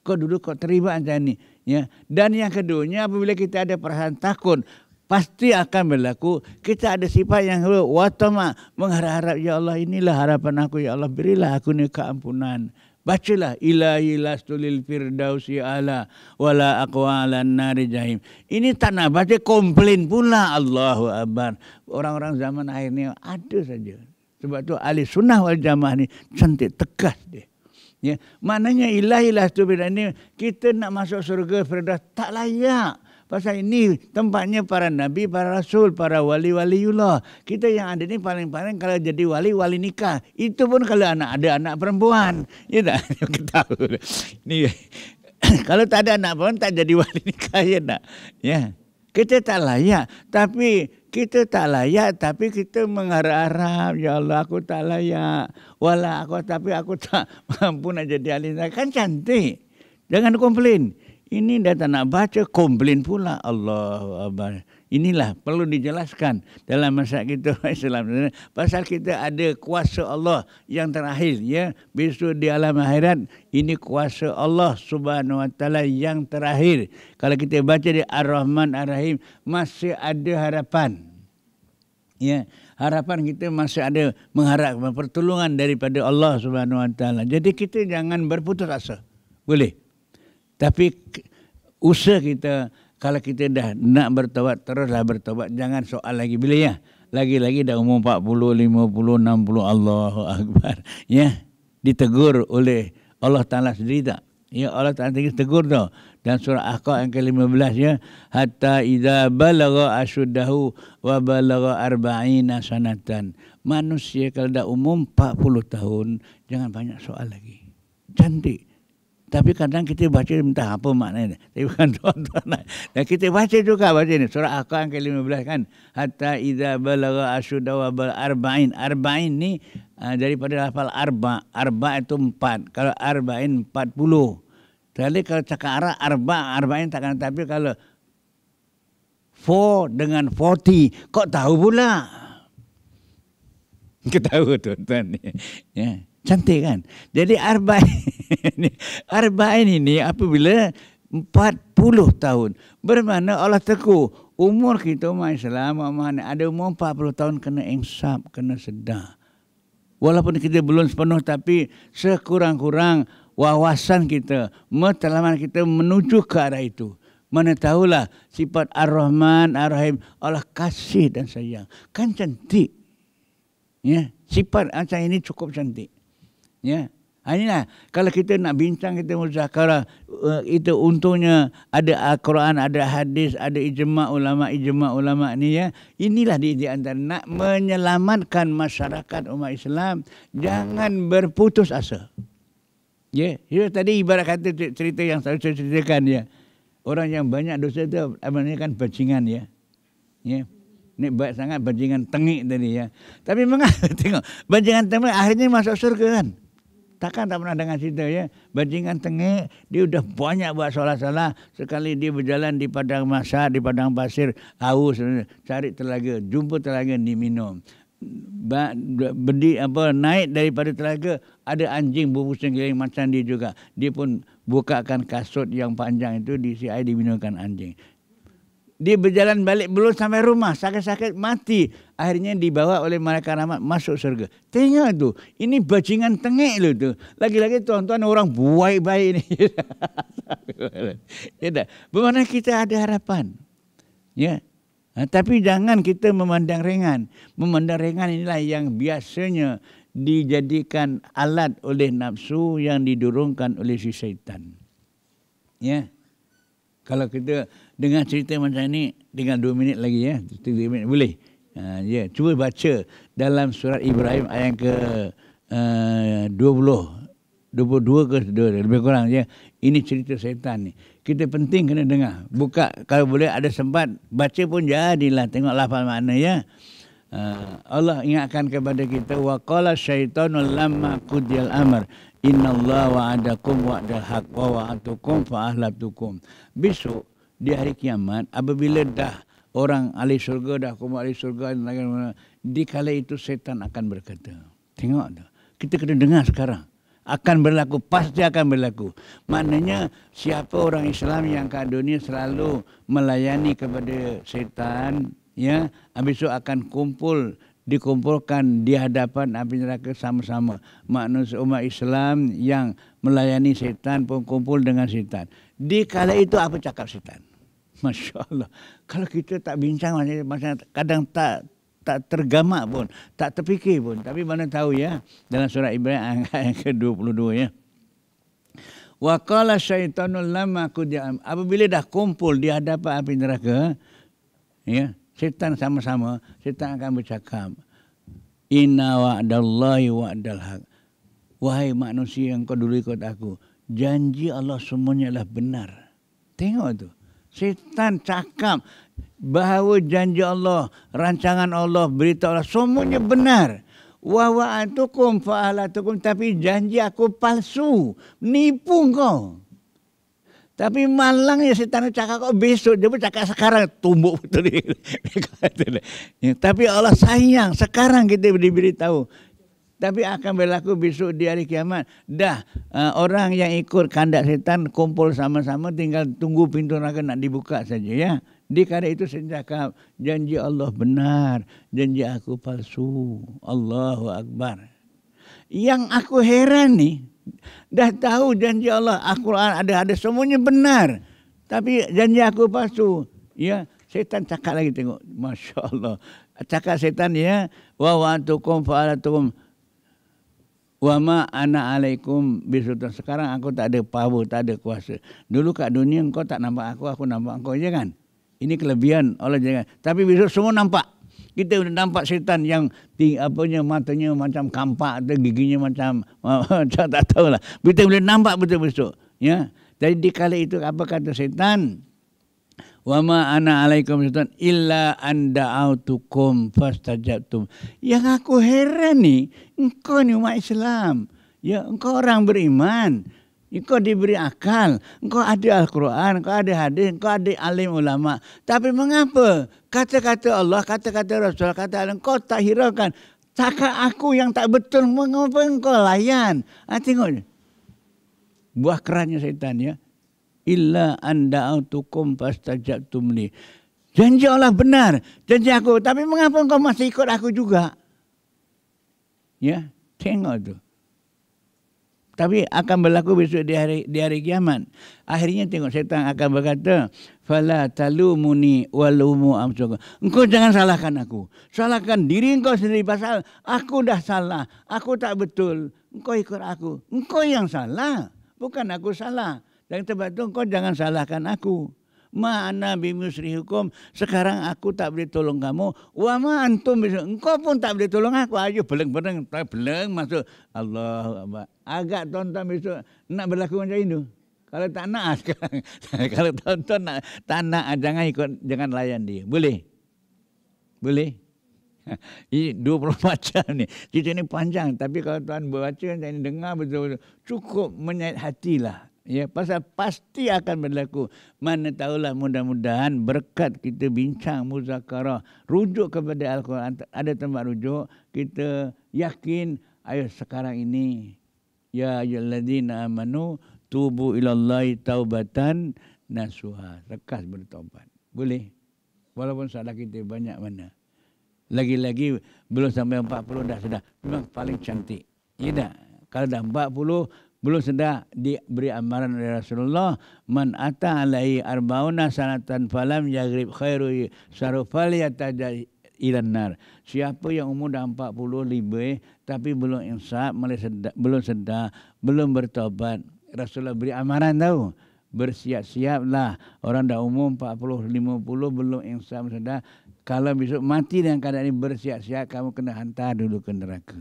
Kau dulu kau terima macam ni. Ya. Dan yang keduanya apabila kita ada perasaan takut. Pasti akan berlaku. Kita ada sifat yang kedua. Watama mengharap-harap ya Allah inilah harapan aku ya Allah. Berilah aku ni keampunan. Bacalah ilahi lastulil firdausi ala wala aqwala nari jahim. Ini tak baca komplain pula Allahu Akbar. Orang-orang zaman akhir ni ada saja. Sebab tu ahli sunnah wal jamaah ni cantik tegas dia. Ya, maknanya ilahi lastulil ini kita nak masuk surga firdaus tak layak. Pasal ini tempatnya para nabi, para rasul, para wali-waliullah. Kita yang ada ini paling-paling kalau jadi wali, wali nikah. Itu pun kalau anak ada anak perempuan. Ya tak? Kita Ini kalau tak ada anak perempuan tak jadi wali nikah ya tak? Ya. Kita tak layak, tapi kita tak layak tapi kita mengharap-harap ya Allah aku tak layak wala aku tapi aku tak mampu nak jadi ahli kan cantik jangan komplain ini dia tak nak baca, komplain pula Allah Abang. Inilah perlu dijelaskan dalam masa kita Islam. Pasal kita ada kuasa Allah yang terakhir. Ya. Besok di alam akhirat, ini kuasa Allah subhanahu wa ta'ala yang terakhir. Kalau kita baca di Ar-Rahman Ar-Rahim, masih ada harapan. Ya. Harapan kita masih ada mengharap, pertolongan daripada Allah subhanahu wa ta'ala. Jadi kita jangan berputus asa. Boleh? Tapi usaha kita kalau kita dah nak bertobat teruslah bertobat jangan soal lagi bila ya. Lagi-lagi dah umur 40, 50, 60 Allahu akbar. Ya. Ditegur oleh Allah Taala sendiri tak? Ya Allah Taala tegur, tegur tau. Dan surah Ahqaf yang ke-15 ya, hatta idza balagha asyuddahu wa balagha arba'ina sanatan. Manusia kalau dah umur 40 tahun jangan banyak soal lagi. Cantik tapi kadang kita baca minta apa maknanya. Tapi bukan tuan-tuan. Dan kita baca juga baca ni. Surah Al-Quran ke-15 kan. Hatta idha balaga asyudha wa bal arba'in. Arba'in ni uh, daripada lafal arba. Arba itu empat. Kalau arba'in empat puluh. Jadi kalau cakap arah arba, arba'in takkan. Tapi kalau four dengan forty. Kok tahu pula? Kita tahu tuan-tuan. Ya. Cantik kan? Jadi arba'in. Arba'in ini apabila 40 tahun. Bermakna Allah teguh. Umur kita umat Islam, umat ada umur 40 tahun kena insap, kena sedar. Walaupun kita belum sepenuh tapi sekurang-kurang wawasan kita, metalaman kita menuju ke arah itu. Mana tahulah sifat Ar-Rahman, Ar-Rahim, Allah kasih dan sayang. Kan cantik. Ya, sifat macam ini cukup cantik. Ya, Ha, inilah kalau kita nak bincang kita muzakara eh, itu untungnya ada Al-Quran, ah, ada hadis, ada ijma ulama, ijma ulama ni ya. Inilah di, di antara nak menyelamatkan masyarakat umat Islam jangan berputus asa. Ya, yeah. yeah, tadi ibarat kata cerita yang saya ceritakan ya. Orang yang banyak dosa itu amalnya kan bajingan ya. Ya. Yeah. Ini baik sangat bajingan tengik tadi ya. Tapi mengapa tengok bajingan tengik akhirnya masuk surga kan? takkan tak pernah dengar cerita ya. Bajingan tengik, dia sudah banyak buat salah-salah. Sekali dia berjalan di padang masa, di padang pasir, haus, cari telaga, jumpa telaga, diminum. Ba, berdi, apa, naik daripada telaga, ada anjing berpusing keliling macam dia juga. Dia pun bukakan kasut yang panjang itu, di CI diminumkan anjing dia berjalan balik belum sampai rumah sakit-sakit mati akhirnya dibawa oleh mereka rahmat masuk surga tengok tu ini bajingan tengik lo tu lagi-lagi tuan-tuan orang baik-baik ni ya tak kita ada harapan ya ha, tapi jangan kita memandang ringan memandang ringan inilah yang biasanya dijadikan alat oleh nafsu yang didorongkan oleh si syaitan ya kalau kita dengan cerita macam ni dengan 2 minit lagi ya. 2 minit boleh. Ha uh, ya, yeah. cuba baca dalam surat Ibrahim ayat ke uh, 20 22 ke 22 lebih kurang ya. Ini cerita syaitan ni. Kita penting kena dengar. Buka kalau boleh ada sempat baca pun jadilah tengok lafal mana ya. Ha, Allah ingatkan kepada kita wa qala syaitanu lamma qudiyal amr inna Allah wa'adakum wa'dal haqq wa wa'atukum fa ahlatukum. Besok di hari kiamat apabila dah orang ahli syurga dah kumpul ahli syurga di kala itu setan akan berkata tengok tu kita kena dengar sekarang akan berlaku pasti akan berlaku maknanya siapa orang Islam yang ke dunia selalu melayani kepada setan ya habis itu akan kumpul dikumpulkan di hadapan api neraka sama-sama manusia umat Islam yang melayani setan pun kumpul dengan setan di kala itu apa cakap setan Masya Allah. Kalau kita tak bincang macam kadang tak tak tergamak pun, tak terfikir pun. Tapi mana tahu ya, dalam surah Ibrahim ayat yang ke-22 ya. Wa qala syaitanul lama kudiam. Apabila dah kumpul di hadapan api neraka, ya, syaitan sama-sama, syaitan akan bercakap. Inna wa'dallahi wa'dal haq. Wahai manusia yang kau dulu ikut aku, janji Allah semuanya lah benar. Tengok tu. Setan cakap bahawa janji Allah, rancangan Allah, berita Allah, semuanya benar. Wa wa'atukum fa'alatukum. Tapi janji aku palsu. Nipu kau. Tapi malang ya setan cakap kok besok. Dia cakap sekarang. Tumbuk betul dia. Tapi Allah sayang. Sekarang kita diberitahu tapi akan berlaku besok di hari kiamat. Dah eh, orang yang ikut kandak setan kumpul sama-sama tinggal tunggu pintu neraka nak dibuka saja ya. Di kala itu saya cakap janji Allah benar, janji aku palsu. Allahu Akbar. Yang aku heran ni dah tahu janji Allah Al-Quran ada ada semuanya benar. Tapi janji aku palsu. Ya, setan cakap lagi tengok. Masya Allah. Cakap setan ya. Wa wa'antukum fa'alatukum. Wa Wama ana alaikum bisultan. Sekarang aku tak ada power, tak ada kuasa. Dulu kat dunia kau tak nampak aku, aku nampak kau je ya kan. Ini kelebihan Allah jangan. Tapi besok semua nampak. Kita sudah nampak setan yang apa-nya matanya macam kampak atau giginya macam tak tahu lah. Kita boleh nampak betul-betul. Ya. Jadi di kala itu apa kata setan? wama ana alaikum sultan illa anda autukum fastajabtum. Yang aku heran ni, engkau ni umat Islam. Ya, engkau orang beriman. Engkau diberi akal. Engkau ada Al-Quran, engkau ada hadis, engkau ada alim ulama. Tapi mengapa? Kata-kata Allah, kata-kata Rasul, kata Allah, engkau tak hiraukan. Takkan aku yang tak betul, mengapa engkau layan? Ha, tengok Buah kerannya syaitan ya illa an da'atukum fastajabtum li. Janji Allah benar, janji aku. Tapi mengapa kau masih ikut aku juga? Ya, tengok tu. Tapi akan berlaku besok di hari di hari kiamat. Akhirnya tengok setan akan berkata, "Fala talumuni walumu amsuk." Engkau jangan salahkan aku. Salahkan diri engkau sendiri pasal aku dah salah. Aku tak betul. Engkau ikut aku. Engkau yang salah, bukan aku salah. Dan sebab itu kau jangan salahkan aku. Mana bimusri hukum sekarang aku tak boleh tolong kamu. Wa ma antum bisa. Engkau pun tak boleh tolong aku. Ayo beleng-beleng. tak Beleng masuk. Allah Agak tuan-tuan besok nak berlaku macam itu. Kalau tak nak sekarang. Kalau tuan nak, tak nak jangan ikut. Jangan layan dia. Boleh? Boleh? Ini 20 macam ni. Cerita ni panjang. Tapi kalau tuan baca ni dengar betul-betul. Cukup menyayat hatilah. Ya, pasal pasti akan berlaku. Mana tahulah mudah-mudahan berkat kita bincang muzakarah. Rujuk kepada Al-Quran. Ada tempat rujuk. Kita yakin ayo sekarang ini. Ya ayyuhallazina amanu tubu ilallahi taubatan nasuha. Rekas bertobat. Boleh. Walaupun salah kita banyak mana. Lagi-lagi belum sampai 40 dah sudah. Memang paling cantik. Ya tak? Kalau dah 40, belum sedar diberi amaran oleh Rasulullah man ata alai arbauna sanatan falam yagrib khairu sarufal yatajal ilan nar. Siapa yang umur dah 40 lebih tapi belum insaf, belum sedar, belum bertobat. Rasulullah beri amaran tahu. Bersiap-siaplah orang dah umur 40 50 belum insaf sedar kalau besok mati dengan keadaan ini bersiap-siap kamu kena hantar dulu ke neraka.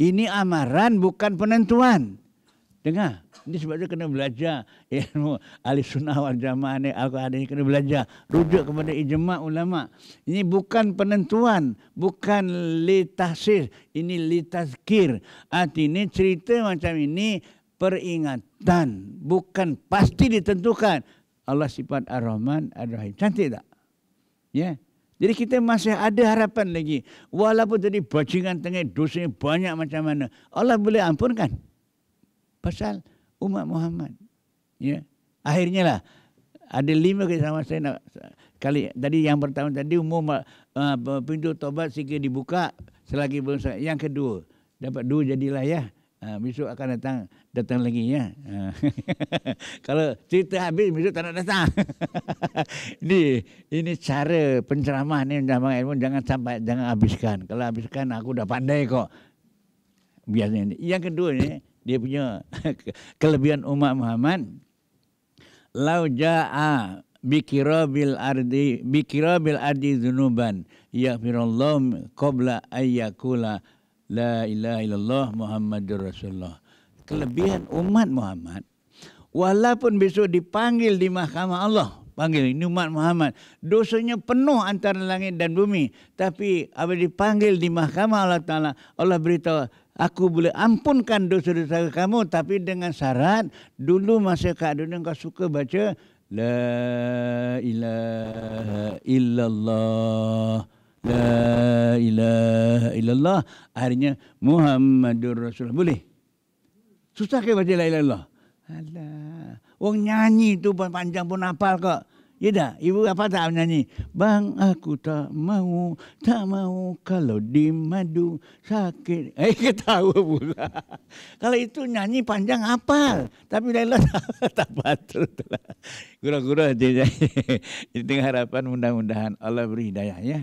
Ini amaran bukan penentuan. Dengar. Ini sebab dia kena belajar ilmu ahli sunnah wal jamaah ni. Al-Quran ni kena belajar. Rujuk kepada ijma' ulama' Ini bukan penentuan. Bukan li litahsir. Ini li litazkir. Artinya cerita macam ini peringatan. Bukan pasti ditentukan. Allah sifat ar-Rahman ar-Rahim. Cantik tak? Ya. Yeah. Jadi kita masih ada harapan lagi. Walaupun tadi bajingan tengah dosanya banyak macam mana. Allah boleh ampunkan pasal umat Muhammad. Ya. Akhirnya lah ada lima kali sama saya nak kali tadi yang pertama tadi umum uh, ah, pintu tobat sikit dibuka selagi belum yang kedua dapat dua jadilah ya. Uh, besok akan datang datang lagi ya. Uh, kalau cerita habis besok tak nak datang. ini ini cara penceramah ni jangan ilmu jangan sampai jangan habiskan. Kalau habiskan aku dah pandai kok. Biasanya ini. Yang kedua ni dia punya kelebihan umat Muhammad lau jaa bikirabil ardi bikirabil ardi dzunuban yaghfirullah qabla ayyakula la ilaha illallah muhammadur rasulullah kelebihan umat Muhammad walaupun besok dipanggil di mahkamah Allah panggil ini umat Muhammad dosanya penuh antara langit dan bumi tapi apabila dipanggil di mahkamah Allah taala Allah beritahu aku boleh ampunkan dosa-dosa kamu tapi dengan syarat dulu masa kat dunia kau suka baca la ilaha illallah la ilaha illallah akhirnya Muhammadur Rasulullah boleh susah ke baca la ilaha illallah Alah. orang nyanyi tu panjang pun hafal kau. Ya dah, ibu apa tak menyanyi? Bang aku tak mau, tak mau kalau di madu sakit. Eh ketawa pula. kalau itu nyanyi panjang apal, tapi Laila tak patut. Gura-gura aja. Itu harapan mudah-mudahan Allah beri hidayah ya.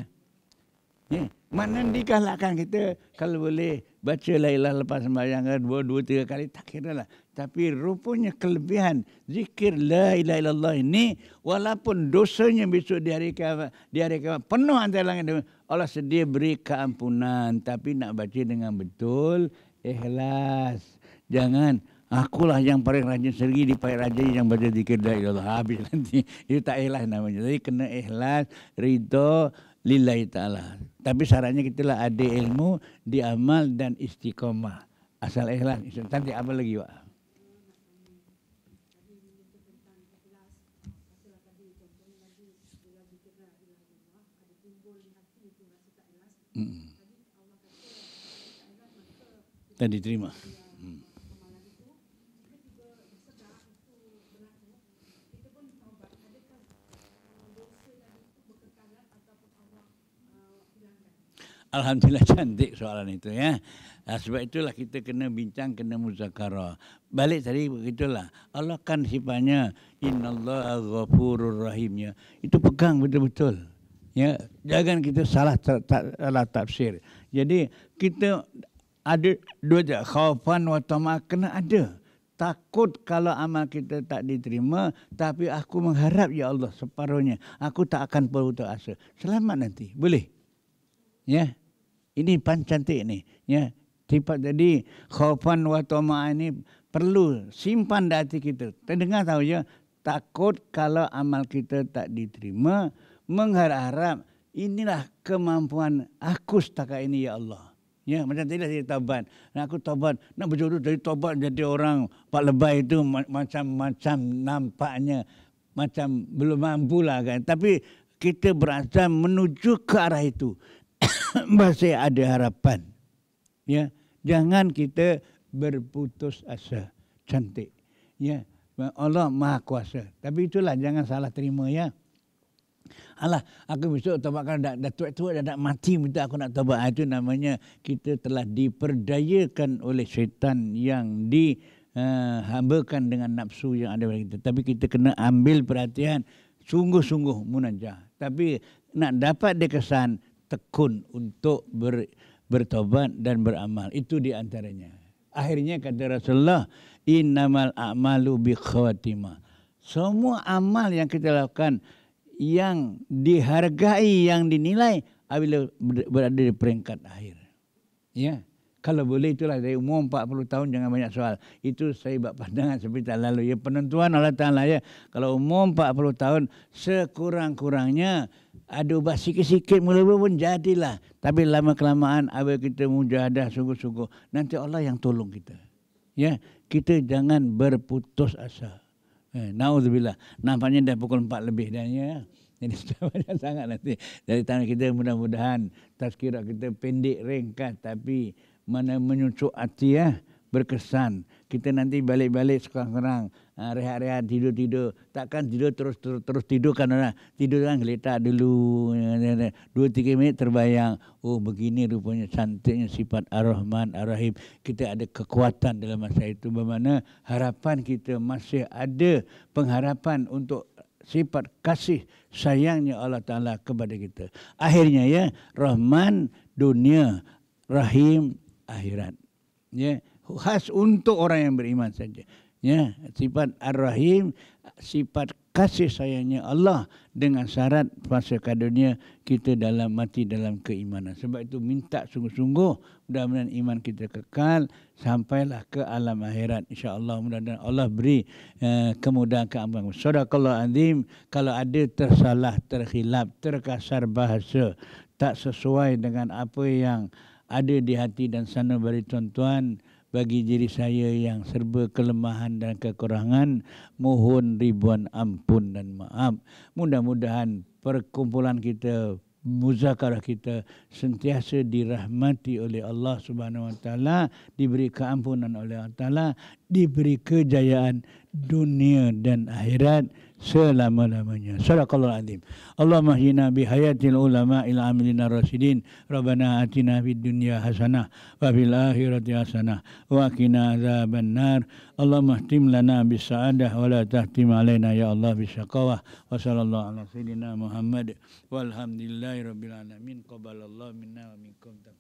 Ya, mana dikalahkan kita kalau boleh baca Laila lepas sembahyang kan, dua dua tiga kali tak kira lah. Tapi rupanya kelebihan zikir la ilaha illallah ini walaupun dosanya besok di hari kiamat, di hari kiamat penuh antara langit dan Allah sedia beri keampunan tapi nak baca dengan betul ikhlas. Jangan akulah yang paling rajin sergi di paling rajin yang baca zikir la ilaha habis nanti itu tak ikhlas namanya. Jadi kena ikhlas ridho lillahi taala. Tapi sarannya kita lah ada ilmu, diamal dan istiqomah. Asal ikhlas. Nanti apa lagi, Pak? dan diterima. Hmm. Alhamdulillah cantik soalan itu ya. Ah, sebab itulah kita kena bincang, kena muzakarah. Balik tadi begitulah. Allah kan sifatnya innallaha ghafurur rahimnya. Itu pegang betul-betul. Ya, jangan kita salah tafsir. Jadi kita ada dua je khaufan wa tama kena ada takut kalau amal kita tak diterima tapi aku mengharap ya Allah separuhnya aku tak akan berputus asa selamat nanti boleh ya ini pan cantik ni ya tiba jadi khaufan wa tama ini perlu simpan di hati kita terdengar tahu ya takut kalau amal kita tak diterima mengharap-harap inilah kemampuan aku setakat ini ya Allah Ya, macam tadi dia lah taubat. Nak aku taubat, nak berjodoh dari taubat jadi orang Pak Lebay itu macam-macam nampaknya. Macam belum mampu lah kan. Tapi kita berasal menuju ke arah itu. Masih ada harapan. Ya, jangan kita berputus asa. Cantik. Ya, Allah Maha Kuasa. Tapi itulah jangan salah terima ya. Alah, aku mesti tobatkan dah, dah tua tua dah nak mati minta aku nak tobat. Ah, itu namanya kita telah diperdayakan oleh syaitan yang di uh, hambakan dengan nafsu yang ada pada kita. Tapi kita kena ambil perhatian sungguh-sungguh munajah. Tapi nak dapat dia kesan tekun untuk ber, bertobat dan beramal. Itu di antaranya. Akhirnya kata Rasulullah, innamal a'malu bi khawatimah. Semua amal yang kita lakukan yang dihargai, yang dinilai apabila berada di peringkat akhir. Ya. Kalau boleh itulah dari umur 40 tahun jangan banyak soal. Itu saya buat pandangan seperti tak lalu. Ya penentuan Allah Ta'ala ya. Kalau umur 40 tahun sekurang-kurangnya ada ubah sikit-sikit mula-mula pun jadilah. Tapi lama-kelamaan apabila kita mujahadah sungguh-sungguh. Nanti Allah yang tolong kita. Ya Kita jangan berputus asa. Eh, Nauzubillah. Nampaknya dah pukul 4 lebih dah ya. Jadi sudah banyak sangat nanti. Jadi tangan kita mudah-mudahan tazkirah kita pendek ringkas tapi mana menyucuk hati ya berkesan kita nanti balik-balik sekarang-kerang uh, ha, rehat-rehat tidur-tidur takkan tidur terus terus, terus tidur kan orang tidur kan letak dulu dua tiga minit terbayang oh begini rupanya cantiknya sifat ar-Rahman ar-Rahim kita ada kekuatan dalam masa itu bermakna harapan kita masih ada pengharapan untuk sifat kasih sayangnya Allah Ta'ala kepada kita. Akhirnya ya, Rahman dunia, Rahim akhirat. Ya, khas untuk orang yang beriman saja. Ya, sifat Ar-Rahim, sifat kasih sayangnya Allah dengan syarat fasa kadunia kita dalam mati dalam keimanan. Sebab itu minta sungguh-sungguh mudah-mudahan iman kita kekal sampailah ke alam akhirat. Insya Allah mudah-mudahan Allah beri uh, kemudahan keamanan. Sadaqallah azim, kalau ada tersalah, terhilap, terkasar bahasa, tak sesuai dengan apa yang ada di hati dan sana beri tuan-tuan, bagi diri saya yang serba kelemahan dan kekurangan mohon ribuan ampun dan maaf mudah-mudahan perkumpulan kita muzakarah kita sentiasa dirahmati oleh Allah Subhanahu wa taala diberi keampunan oleh Allah taala diberi kejayaan dunia dan akhirat selama-lamanya. Sadaqallahul azim. Allahumma hina bi hayatil ulama ila amilina rasidin. Rabbana atina fid dunya hasanah wa fil akhirati hasanah wa qina azaban nar. Allahumma ihtim lana bis sa'adah wa la tahtim alaina ya Allah bis syaqawah. Wa sallallahu ala sayidina Muhammad. Walhamdulillahirabbil alamin. Qabala Allah minna wa minkum. Tak-